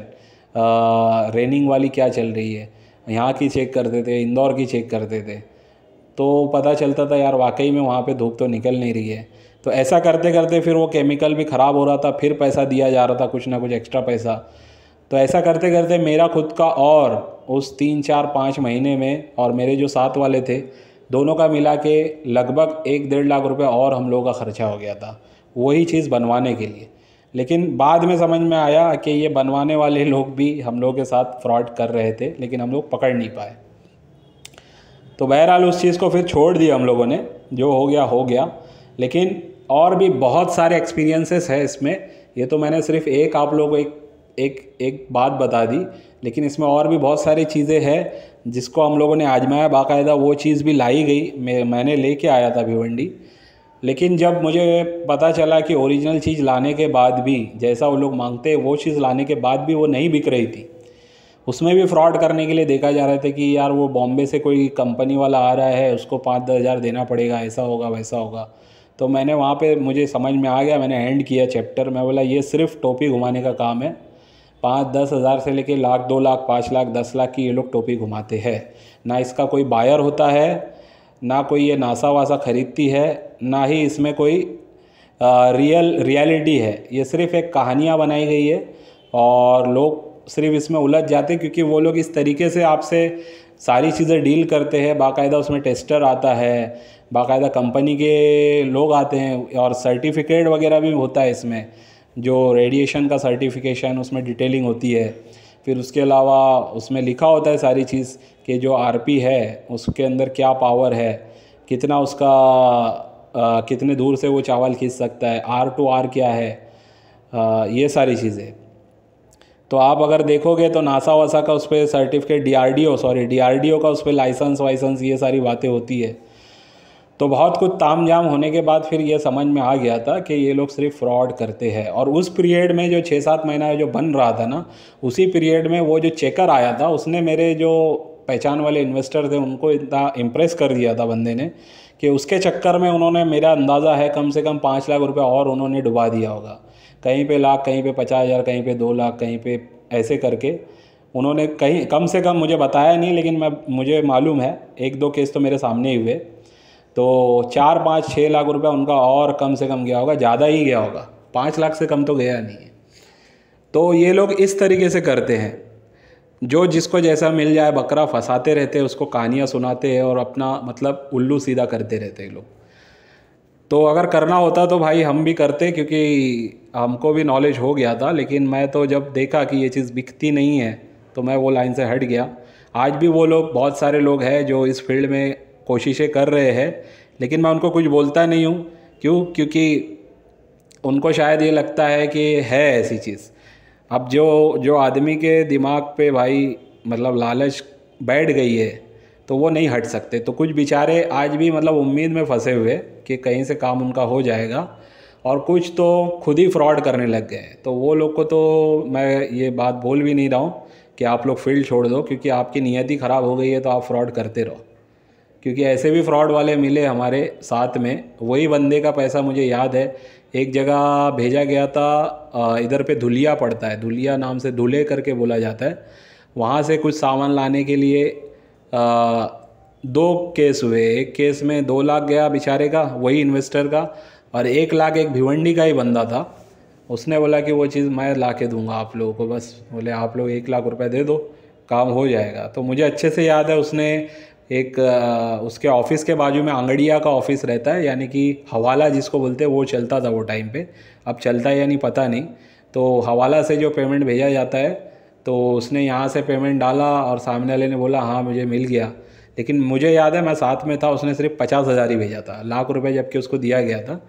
रेनिंग वाली क्या चल रही है यहाँ की चेक करते थे इंदौर की चेक करते थे तो पता चलता था यार वाकई में वहाँ पे धूप तो निकल नहीं रही है तो ऐसा करते करते फिर वो केमिकल भी ख़राब हो रहा था फिर पैसा दिया जा रहा था कुछ ना कुछ एक्स्ट्रा पैसा तो ऐसा करते करते मेरा खुद का और उस तीन चार पाँच महीने में और मेरे जो साथ वाले थे दोनों का मिला के लगभग एक डेढ़ लाख रुपये और हम लोगों का ख़र्चा हो गया था वही चीज़ बनवाने के लिए लेकिन बाद में समझ में आया कि ये बनवाने वाले लोग भी हम लोग के साथ फ्रॉड कर रहे थे लेकिन हम लोग पकड़ नहीं पाए तो बहरहाल उस चीज़ को फिर छोड़ दिया हम लोगों ने जो हो गया हो गया लेकिन और भी बहुत सारे एक्सपीरियंसेस है इसमें ये तो मैंने सिर्फ एक आप लोगों को एक एक एक बात बता दी लेकिन इसमें और भी बहुत सारी चीज़ें हैं जिसको हम लोगों ने आजमाया बाकायदा वो चीज़ भी लाई गई मैं मैंने लेके आया था भिवंडी लेकिन जब मुझे पता चला कि ओरिजिनल चीज़ लाने के बाद भी जैसा वो लोग मांगते वो चीज़ लाने के बाद भी वो नहीं बिक रही थी उसमें भी फ्रॉड करने के लिए देखा जा रहा था कि यार वो बॉम्बे से कोई कंपनी वाला आ रहा है उसको पाँच दस हज़ार देना पड़ेगा ऐसा होगा वैसा होगा तो मैंने वहाँ पे मुझे समझ में आ गया मैंने एंड किया चैप्टर मैं बोला ये सिर्फ टोपी घुमाने का काम है पाँच दस हज़ार से लेके लाख दो लाख पाँच लाख दस लाख की ये लोग टोपी घुमाते हैं ना इसका कोई बायर होता है ना कोई ये नासा वासा ख़रीदती है ना ही इसमें कोई रियल रियलिटी है ये सिर्फ़ एक कहानियाँ बनाई गई है और लोग सिर्फ इसमें उलझ जाते क्योंकि वो लोग इस तरीके से आपसे सारी चीज़ें डील करते हैं बाकायदा उसमें टेस्टर आता है बाकायदा कंपनी के लोग आते हैं और सर्टिफिकेट वगैरह भी होता है इसमें जो रेडिएशन का सर्टिफिकेशन उसमें डिटेलिंग होती है फिर उसके अलावा उसमें लिखा होता है सारी चीज़ कि जो आर है उसके अंदर क्या पावर है कितना उसका आ, कितने दूर से वो चावल खींच सकता है आर टू आर क्या है आ, ये सारी चीज़ें तो आप अगर देखोगे तो नासा वासा का उस पर सर्टिफिकेट डी सॉरी डी का उस पर लाइसेंस वाइसेंस ये सारी बातें होती है तो बहुत कुछ ताम झाम होने के बाद फिर ये समझ में आ गया था कि ये लोग सिर्फ फ्रॉड करते हैं और उस पीरियड में जो छः सात महीना जो बन रहा था ना उसी पीरियड में वो जो चेकर आया था उसने मेरे जो पहचान वाले इन्वेस्टर थे उनको इतना इम्प्रेस कर दिया था बंदे ने कि उसके चक्कर में उन्होंने मेरा अंदाज़ा है कम से कम पाँच लाख रुपये और उन्होंने डुबा दिया होगा कहीं पे लाख कहीं पे पचास हज़ार कहीं पे दो लाख कहीं पे ऐसे करके उन्होंने कहीं कम से कम मुझे बताया नहीं लेकिन मैं मुझे मालूम है एक दो केस तो मेरे सामने ही हुए तो चार पाँच छः लाख रुपए उनका और कम से कम गया होगा ज़्यादा ही गया होगा पाँच लाख से कम तो गया नहीं है तो ये लोग इस तरीके से करते हैं जो जिसको जैसा मिल जाए बकरा फंसाते रहते हैं उसको कहानियाँ सुनाते हैं और अपना मतलब उल्लू सीधा करते रहते हैं लोग तो अगर करना होता तो भाई हम भी करते क्योंकि हमको भी नॉलेज हो गया था लेकिन मैं तो जब देखा कि ये चीज़ बिकती नहीं है तो मैं वो लाइन से हट गया आज भी वो लोग बहुत सारे लोग हैं जो इस फील्ड में कोशिशें कर रहे हैं लेकिन मैं उनको कुछ बोलता नहीं हूँ क्यों क्योंकि उनको शायद ये लगता है कि है ऐसी चीज़ अब जो जो आदमी के दिमाग पे भाई मतलब लालच बैठ गई है तो वो नहीं हट सकते तो कुछ बेचारे आज भी मतलब उम्मीद में फंसे हुए कि कहीं से काम उनका हो जाएगा और कुछ तो खुद ही फ्रॉड करने लग गए तो वो लोग को तो मैं ये बात बोल भी नहीं रहा हूँ कि आप लोग फील्ड छोड़ दो क्योंकि आपकी नीयत ही ख़राब हो गई है तो आप फ्रॉड करते रहो क्योंकि ऐसे भी फ्रॉड वाले मिले हमारे साथ में वही बंदे का पैसा मुझे याद है एक जगह भेजा गया था इधर पे धुलिया पड़ता है धुलिया नाम से धुले करके बोला जाता है वहाँ से कुछ सामान लाने के लिए आ, दो केस हुए एक केस में दो लाख गया बेचारे का वही इन्वेस्टर का और एक लाख एक भिवंडी का ही बंदा था उसने बोला कि वो चीज़ मैं ला के दूँगा आप लोगों को बस बोले आप लोग एक लाख रुपए दे दो काम हो जाएगा तो मुझे अच्छे से याद है उसने एक उसके ऑफिस के बाजू में आंगड़िया का ऑफिस रहता है यानी कि हवाला जिसको बोलते हैं वो चलता था वो टाइम पे अब चलता है या नहीं पता नहीं तो हवाला से जो पेमेंट भेजा जाता है तो उसने यहाँ से पेमेंट डाला और सामने वाले ने बोला हाँ मुझे मिल गया लेकिन मुझे याद है मैं साथ में था उसने सिर्फ पचास हज़ार ही भेजा था लाख रुपये जबकि उसको दिया गया था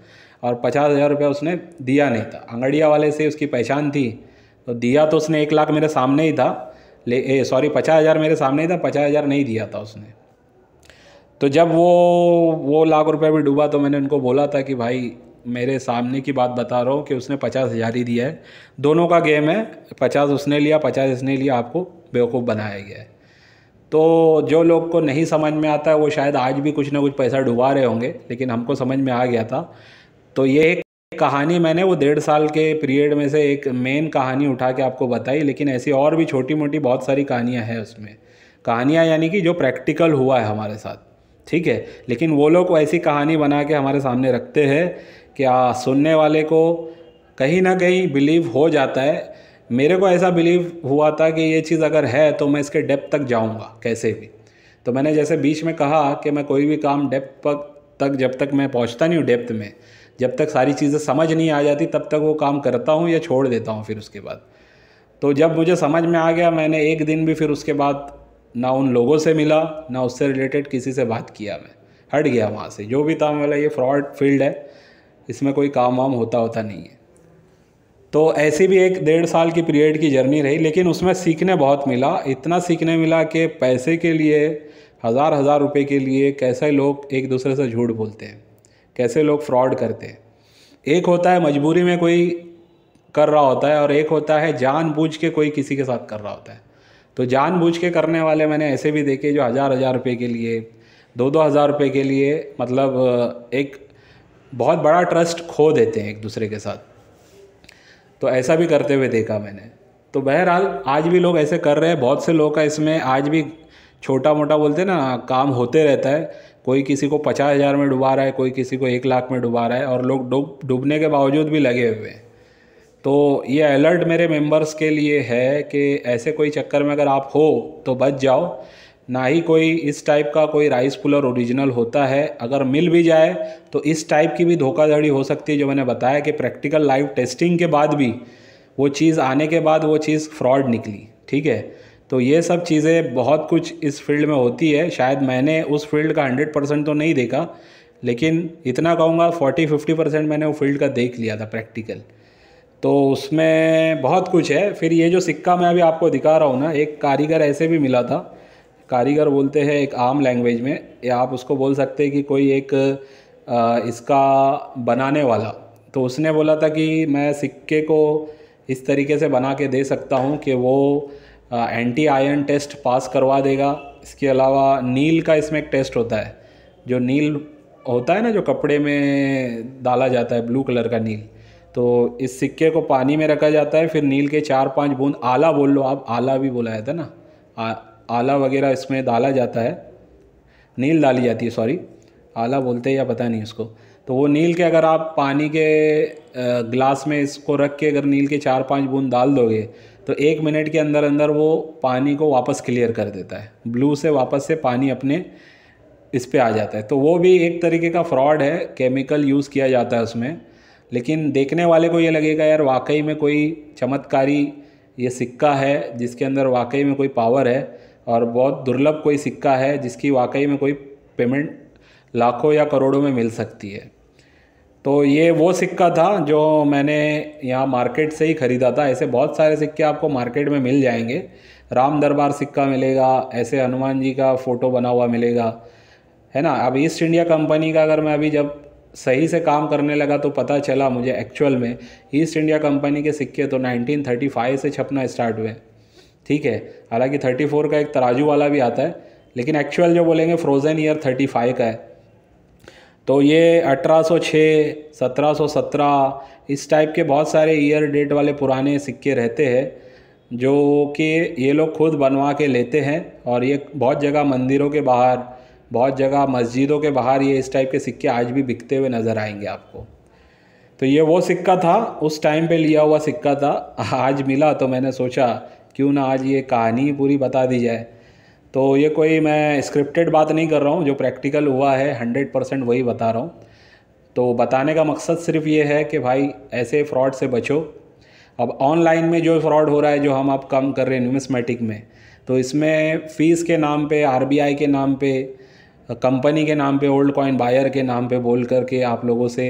और पचास हज़ार रुपया उसने दिया नहीं था अंगड़िया वाले से उसकी पहचान थी तो दिया तो उसने एक लाख मेरे सामने ही था ले सॉरी पचास हज़ार मेरे सामने ही था पचास हज़ार नहीं दिया था उसने तो जब वो वो लाख रुपए भी डूबा तो मैंने उनको बोला था कि भाई मेरे सामने की बात बता रहा हूँ कि उसने पचास हज़ार ही दिया है दोनों का गेम है पचास उसने लिया पचास इसने लिया आपको बेवकूफ़ बनाया गया है तो जो लोग को नहीं समझ में आता है वो शायद आज भी कुछ ना कुछ पैसा डुबा रहे होंगे लेकिन हमको समझ में आ गया था तो ये एक कहानी मैंने वो डेढ़ साल के पीरियड में से एक मेन कहानी उठा के आपको बताई लेकिन ऐसी और भी छोटी मोटी बहुत सारी कहानियाँ हैं उसमें कहानियाँ यानी कि जो प्रैक्टिकल हुआ है हमारे साथ ठीक है लेकिन वो लोग ऐसी कहानी बना के हमारे सामने रखते हैं क्या सुनने वाले को कहीं ना कहीं बिलीव हो जाता है मेरे को ऐसा बिलीव हुआ था कि ये चीज़ अगर है तो मैं इसके डेप्थ तक जाऊंगा कैसे भी तो मैंने जैसे बीच में कहा कि मैं कोई भी काम डेप्थ तक जब तक मैं पहुंचता नहीं हूँ डेप्थ में जब तक सारी चीज़ें समझ नहीं आ जाती तब तक वो काम करता हूँ या छोड़ देता हूँ फिर उसके बाद तो जब मुझे समझ में आ गया मैंने एक दिन भी फिर उसके बाद ना उन लोगों से मिला ना उससे रिलेटेड किसी से बात किया मैं हट गया वहाँ से जो भी था मेरा मतलब ये फ्रॉड फील्ड है इसमें कोई काम वाम होता होता नहीं है तो ऐसी भी एक डेढ़ साल की पीरियड की जर्नी रही लेकिन उसमें सीखने बहुत मिला इतना सीखने मिला कि पैसे के लिए हज़ार हज़ार रुपये के लिए कैसे लोग एक दूसरे से झूठ बोलते हैं कैसे लोग फ्रॉड करते हैं एक होता है मजबूरी में कोई कर रहा होता है और एक होता है जानबूझ के कोई किसी के साथ कर रहा होता है तो जानबूझ के करने वाले मैंने ऐसे भी देखे जो हज़ार हज़ार रुपये के लिए दो दो हज़ार रुपये के लिए मतलब एक बहुत बड़ा ट्रस्ट खो देते हैं एक दूसरे के साथ तो ऐसा भी करते हुए देखा मैंने तो बहरहाल आज भी लोग ऐसे कर रहे हैं बहुत से लोग का इसमें आज भी छोटा मोटा बोलते ना काम होते रहता है कोई किसी को पचास हज़ार में डुबा रहा है कोई किसी को एक लाख में डुबा रहा है और लोग डूब डूबने के बावजूद भी लगे हुए हैं तो ये अलर्ट मेरे मेंबर्स के लिए है कि ऐसे कोई चक्कर में अगर आप हो तो बच जाओ ना ही कोई इस टाइप का कोई राइस पुलर ओरिजिनल होता है अगर मिल भी जाए तो इस टाइप की भी धोखाधड़ी हो सकती है जो मैंने बताया कि प्रैक्टिकल लाइव टेस्टिंग के बाद भी वो चीज़ आने के बाद वो चीज़ फ्रॉड निकली ठीक है तो ये सब चीज़ें बहुत कुछ इस फील्ड में होती है शायद मैंने उस फील्ड का हंड्रेड परसेंट तो नहीं देखा लेकिन इतना कहूँगा फोर्टी फिफ्टी परसेंट मैंने वो फील्ड का देख लिया था प्रैक्टिकल तो उसमें बहुत कुछ है फिर ये जो सिक्का मैं अभी आपको दिखा रहा हूँ ना एक कारीगर ऐसे भी मिला था कारीगर बोलते हैं एक आम लैंग्वेज में या आप उसको बोल सकते हैं कि कोई एक इसका बनाने वाला तो उसने बोला था कि मैं सिक्के को इस तरीके से बना के दे सकता हूँ कि वो एंटी आयन टेस्ट पास करवा देगा इसके अलावा नील का इसमें एक टेस्ट होता है जो नील होता है ना जो कपड़े में डाला जाता है ब्लू कलर का नील तो इस सिक्के को पानी में रखा जाता है फिर नील के चार पांच बूंद आला बोल लो आप आला भी बोला जाता ना आ, आला वगैरह इसमें डाला जाता है नील डाली जाती है सॉरी आला बोलते हैं या पता नहीं उसको तो वो नील के अगर आप पानी के ग्लास में इसको रख के अगर नील के चार पांच बूंद डाल दोगे तो एक मिनट के अंदर अंदर वो पानी को वापस क्लियर कर देता है ब्लू से वापस से पानी अपने इस पर आ जाता है तो वो भी एक तरीके का फ्रॉड है केमिकल यूज़ किया जाता है उसमें लेकिन देखने वाले को ये लगेगा यार वाकई में कोई चमत्कारी ये सिक्का है जिसके अंदर वाकई में कोई पावर है और बहुत दुर्लभ कोई सिक्का है जिसकी वाकई में कोई पेमेंट लाखों या करोड़ों में मिल सकती है तो ये वो सिक्का था जो मैंने यहाँ मार्केट से ही ख़रीदा था ऐसे बहुत सारे सिक्के आपको मार्केट में मिल जाएंगे राम दरबार सिक्का मिलेगा ऐसे हनुमान जी का फ़ोटो बना हुआ मिलेगा है ना अब ईस्ट इंडिया कंपनी का अगर मैं अभी जब सही से काम करने लगा तो पता चला मुझे एक्चुअल में ईस्ट इंडिया कंपनी के सिक्के तो 1935 से छपना स्टार्ट हुए ठीक है हालांकि 34 का एक तराजू वाला भी आता है लेकिन एक्चुअल जो बोलेंगे फ्रोज़न ईयर 35 का है तो ये 1806, 1717 इस टाइप के बहुत सारे ईयर डेट वाले पुराने सिक्के रहते हैं जो कि ये लोग खुद बनवा के लेते हैं और ये बहुत जगह मंदिरों के बाहर बहुत जगह मस्जिदों के बाहर ये इस टाइप के सिक्के आज भी बिकते हुए नज़र आएंगे आपको तो ये वो सिक्का था उस टाइम पे लिया हुआ सिक्का था आज मिला तो मैंने सोचा क्यों ना आज ये कहानी पूरी बता दी जाए तो ये कोई मैं स्क्रिप्टेड बात नहीं कर रहा हूँ जो प्रैक्टिकल हुआ है हंड्रेड परसेंट वही बता रहा हूँ तो बताने का मकसद सिर्फ ये है कि भाई ऐसे फ्रॉड से बचो अब ऑनलाइन में जो फ्रॉड हो रहा है जो हम आप कम कर रहे हैं न्यूमिसमेटिक में तो इसमें फ़ीस के नाम पे आरबीआई के नाम पे कंपनी के नाम पे ओल्ड कॉइन बायर के नाम पे बोल करके आप लोगों से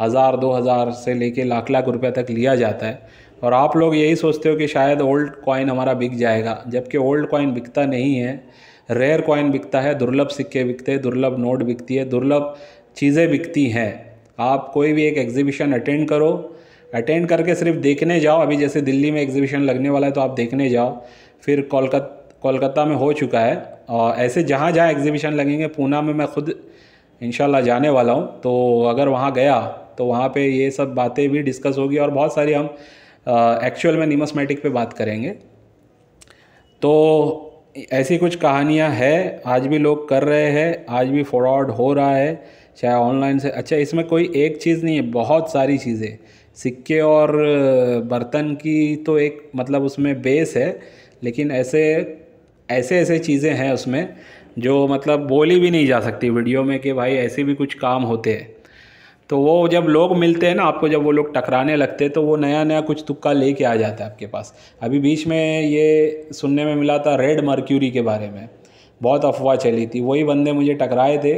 हज़ार दो हज़ार से लेके लाख लाख रुपए तक लिया जाता है और आप लोग यही सोचते हो कि शायद ओल्ड कॉइन हमारा बिक जाएगा जबकि ओल्ड कॉइन बिकता नहीं है रेयर कॉइन बिकता है दुर्लभ सिक्के बिकते हैं दुर्लभ नोट बिकती है दुर्लभ चीज़ें बिकती हैं आप कोई भी एक एग्जीबिशन अटेंड करो अटेंड करके सिर्फ देखने जाओ अभी जैसे दिल्ली में एग्जीबिशन लगने वाला है तो आप देखने जाओ फिर कोलकाता कोलकाता में हो चुका है और ऐसे जहाँ जहाँ एग्जीबिशन लगेंगे पूना में मैं खुद इन जाने वाला हूँ तो अगर वहाँ गया तो वहाँ पे ये सब बातें भी डिस्कस होगी और बहुत सारी हम एक्चुअल में निमस्मेटिक पे बात करेंगे तो ऐसी कुछ कहानियाँ है आज भी लोग कर रहे हैं आज भी फ्रॉड हो रहा है चाहे ऑनलाइन से अच्छा इसमें कोई एक चीज़ नहीं है बहुत सारी चीज़ें सिक्के और बर्तन की तो एक मतलब उसमें बेस है लेकिन ऐसे ऐसे ऐसे चीज़ें हैं उसमें जो मतलब बोली भी नहीं जा सकती वीडियो में कि भाई ऐसे भी कुछ काम होते हैं तो वो जब लोग मिलते हैं ना आपको जब वो लोग टकराने लगते हैं तो वो नया नया कुछ तुक्का लेके आ जाता है आपके पास अभी बीच में ये सुनने में मिला था रेड मर्क्यूरी के बारे में बहुत अफवाह चली थी वही बंदे मुझे टकराए थे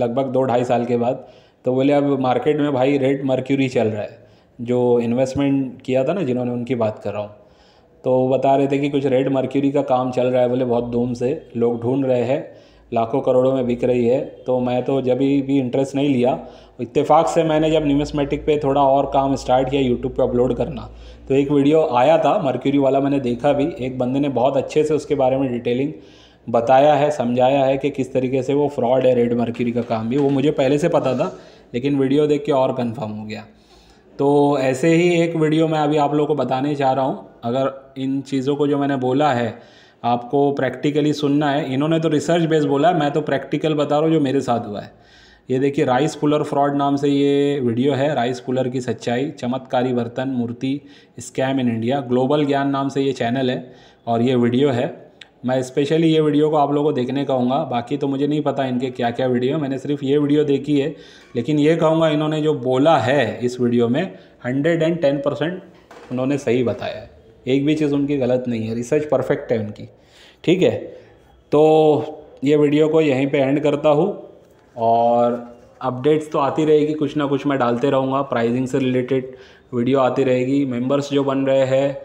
लगभग दो ढाई साल के बाद तो बोले अब मार्केट में भाई रेड मर्क्यूरी चल रहा है जो इन्वेस्टमेंट किया था ना जिन्होंने उनकी बात कर रहा हूँ तो वो बता रहे थे कि कुछ रेड मर्क्यूरी का काम चल रहा है बोले बहुत धूम से लोग ढूंढ रहे हैं लाखों करोड़ों में बिक रही है तो मैं तो जब भी इंटरेस्ट नहीं लिया इत्तेफाक से मैंने जब न्यूमस्मेटिक पे थोड़ा और काम स्टार्ट किया यूट्यूब पे अपलोड करना तो एक वीडियो आया था मर्क्यूरी वाला मैंने देखा भी एक बंदे ने बहुत अच्छे से उसके बारे में डिटेलिंग बताया है समझाया है कि किस तरीके से वो फ्रॉड है रेड मर्क्यूरी का काम भी वो मुझे पहले से पता था लेकिन वीडियो देख के और कन्फर्म हो गया तो ऐसे ही एक वीडियो मैं अभी आप लोगों को बताने जा रहा हूँ अगर इन चीज़ों को जो मैंने बोला है आपको प्रैक्टिकली सुनना है इन्होंने तो रिसर्च बेस्ड बोला है मैं तो प्रैक्टिकल बता रहा हूँ जो मेरे साथ हुआ है ये देखिए राइस कूलर फ्रॉड नाम से ये वीडियो है राइस कूलर की सच्चाई चमत्कारी बर्तन मूर्ति scam in India global Gyan नाम से ये चैनल है और ये वीडियो है मैं स्पेशली ये वीडियो को आप लोगों को देखने कहूँगा बाकी तो मुझे नहीं पता इनके क्या क्या वीडियो मैंने सिर्फ ये वीडियो देखी है लेकिन ये कहूँगा इन्होंने जो बोला है इस वीडियो में हंड्रेड एंड टेन परसेंट उन्होंने सही बताया है एक भी चीज़ उनकी गलत नहीं है रिसर्च परफेक्ट है उनकी ठीक है तो ये वीडियो को यहीं पे एंड करता हूँ और अपडेट्स तो आती रहेगी कुछ ना कुछ मैं डालते रहूँगा प्राइजिंग से रिलेटेड वीडियो आती रहेगी मेंबर्स जो बन रहे हैं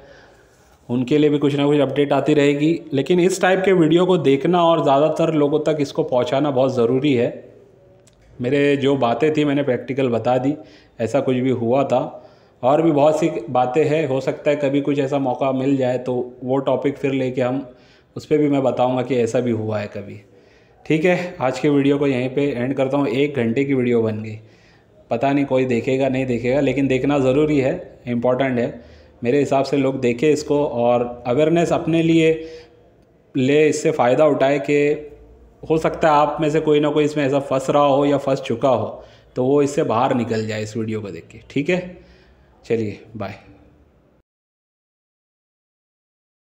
उनके लिए भी कुछ ना कुछ अपडेट आती रहेगी लेकिन इस टाइप के वीडियो को देखना और ज़्यादातर लोगों तक इसको पहुँचाना बहुत ज़रूरी है मेरे जो बातें थी मैंने प्रैक्टिकल बता दी ऐसा कुछ भी हुआ था और भी बहुत सी बातें हैं हो सकता है कभी कुछ ऐसा मौका मिल जाए तो वो टॉपिक फिर लेके हम उस पर भी मैं बताऊँगा कि ऐसा भी हुआ है कभी ठीक है आज के वीडियो को यहीं पे एंड करता हूँ एक घंटे की वीडियो बन गई पता नहीं कोई देखेगा नहीं देखेगा लेकिन देखना ज़रूरी है इम्पॉर्टेंट है मेरे हिसाब से लोग देखें इसको और अवेयरनेस अपने लिए ले इससे फ़ायदा उठाए कि हो सकता है आप में से कोई ना कोई इसमें ऐसा फंस रहा हो या फंस चुका हो तो वो इससे बाहर निकल जाए इस वीडियो को देख के ठीक है चलिए बाय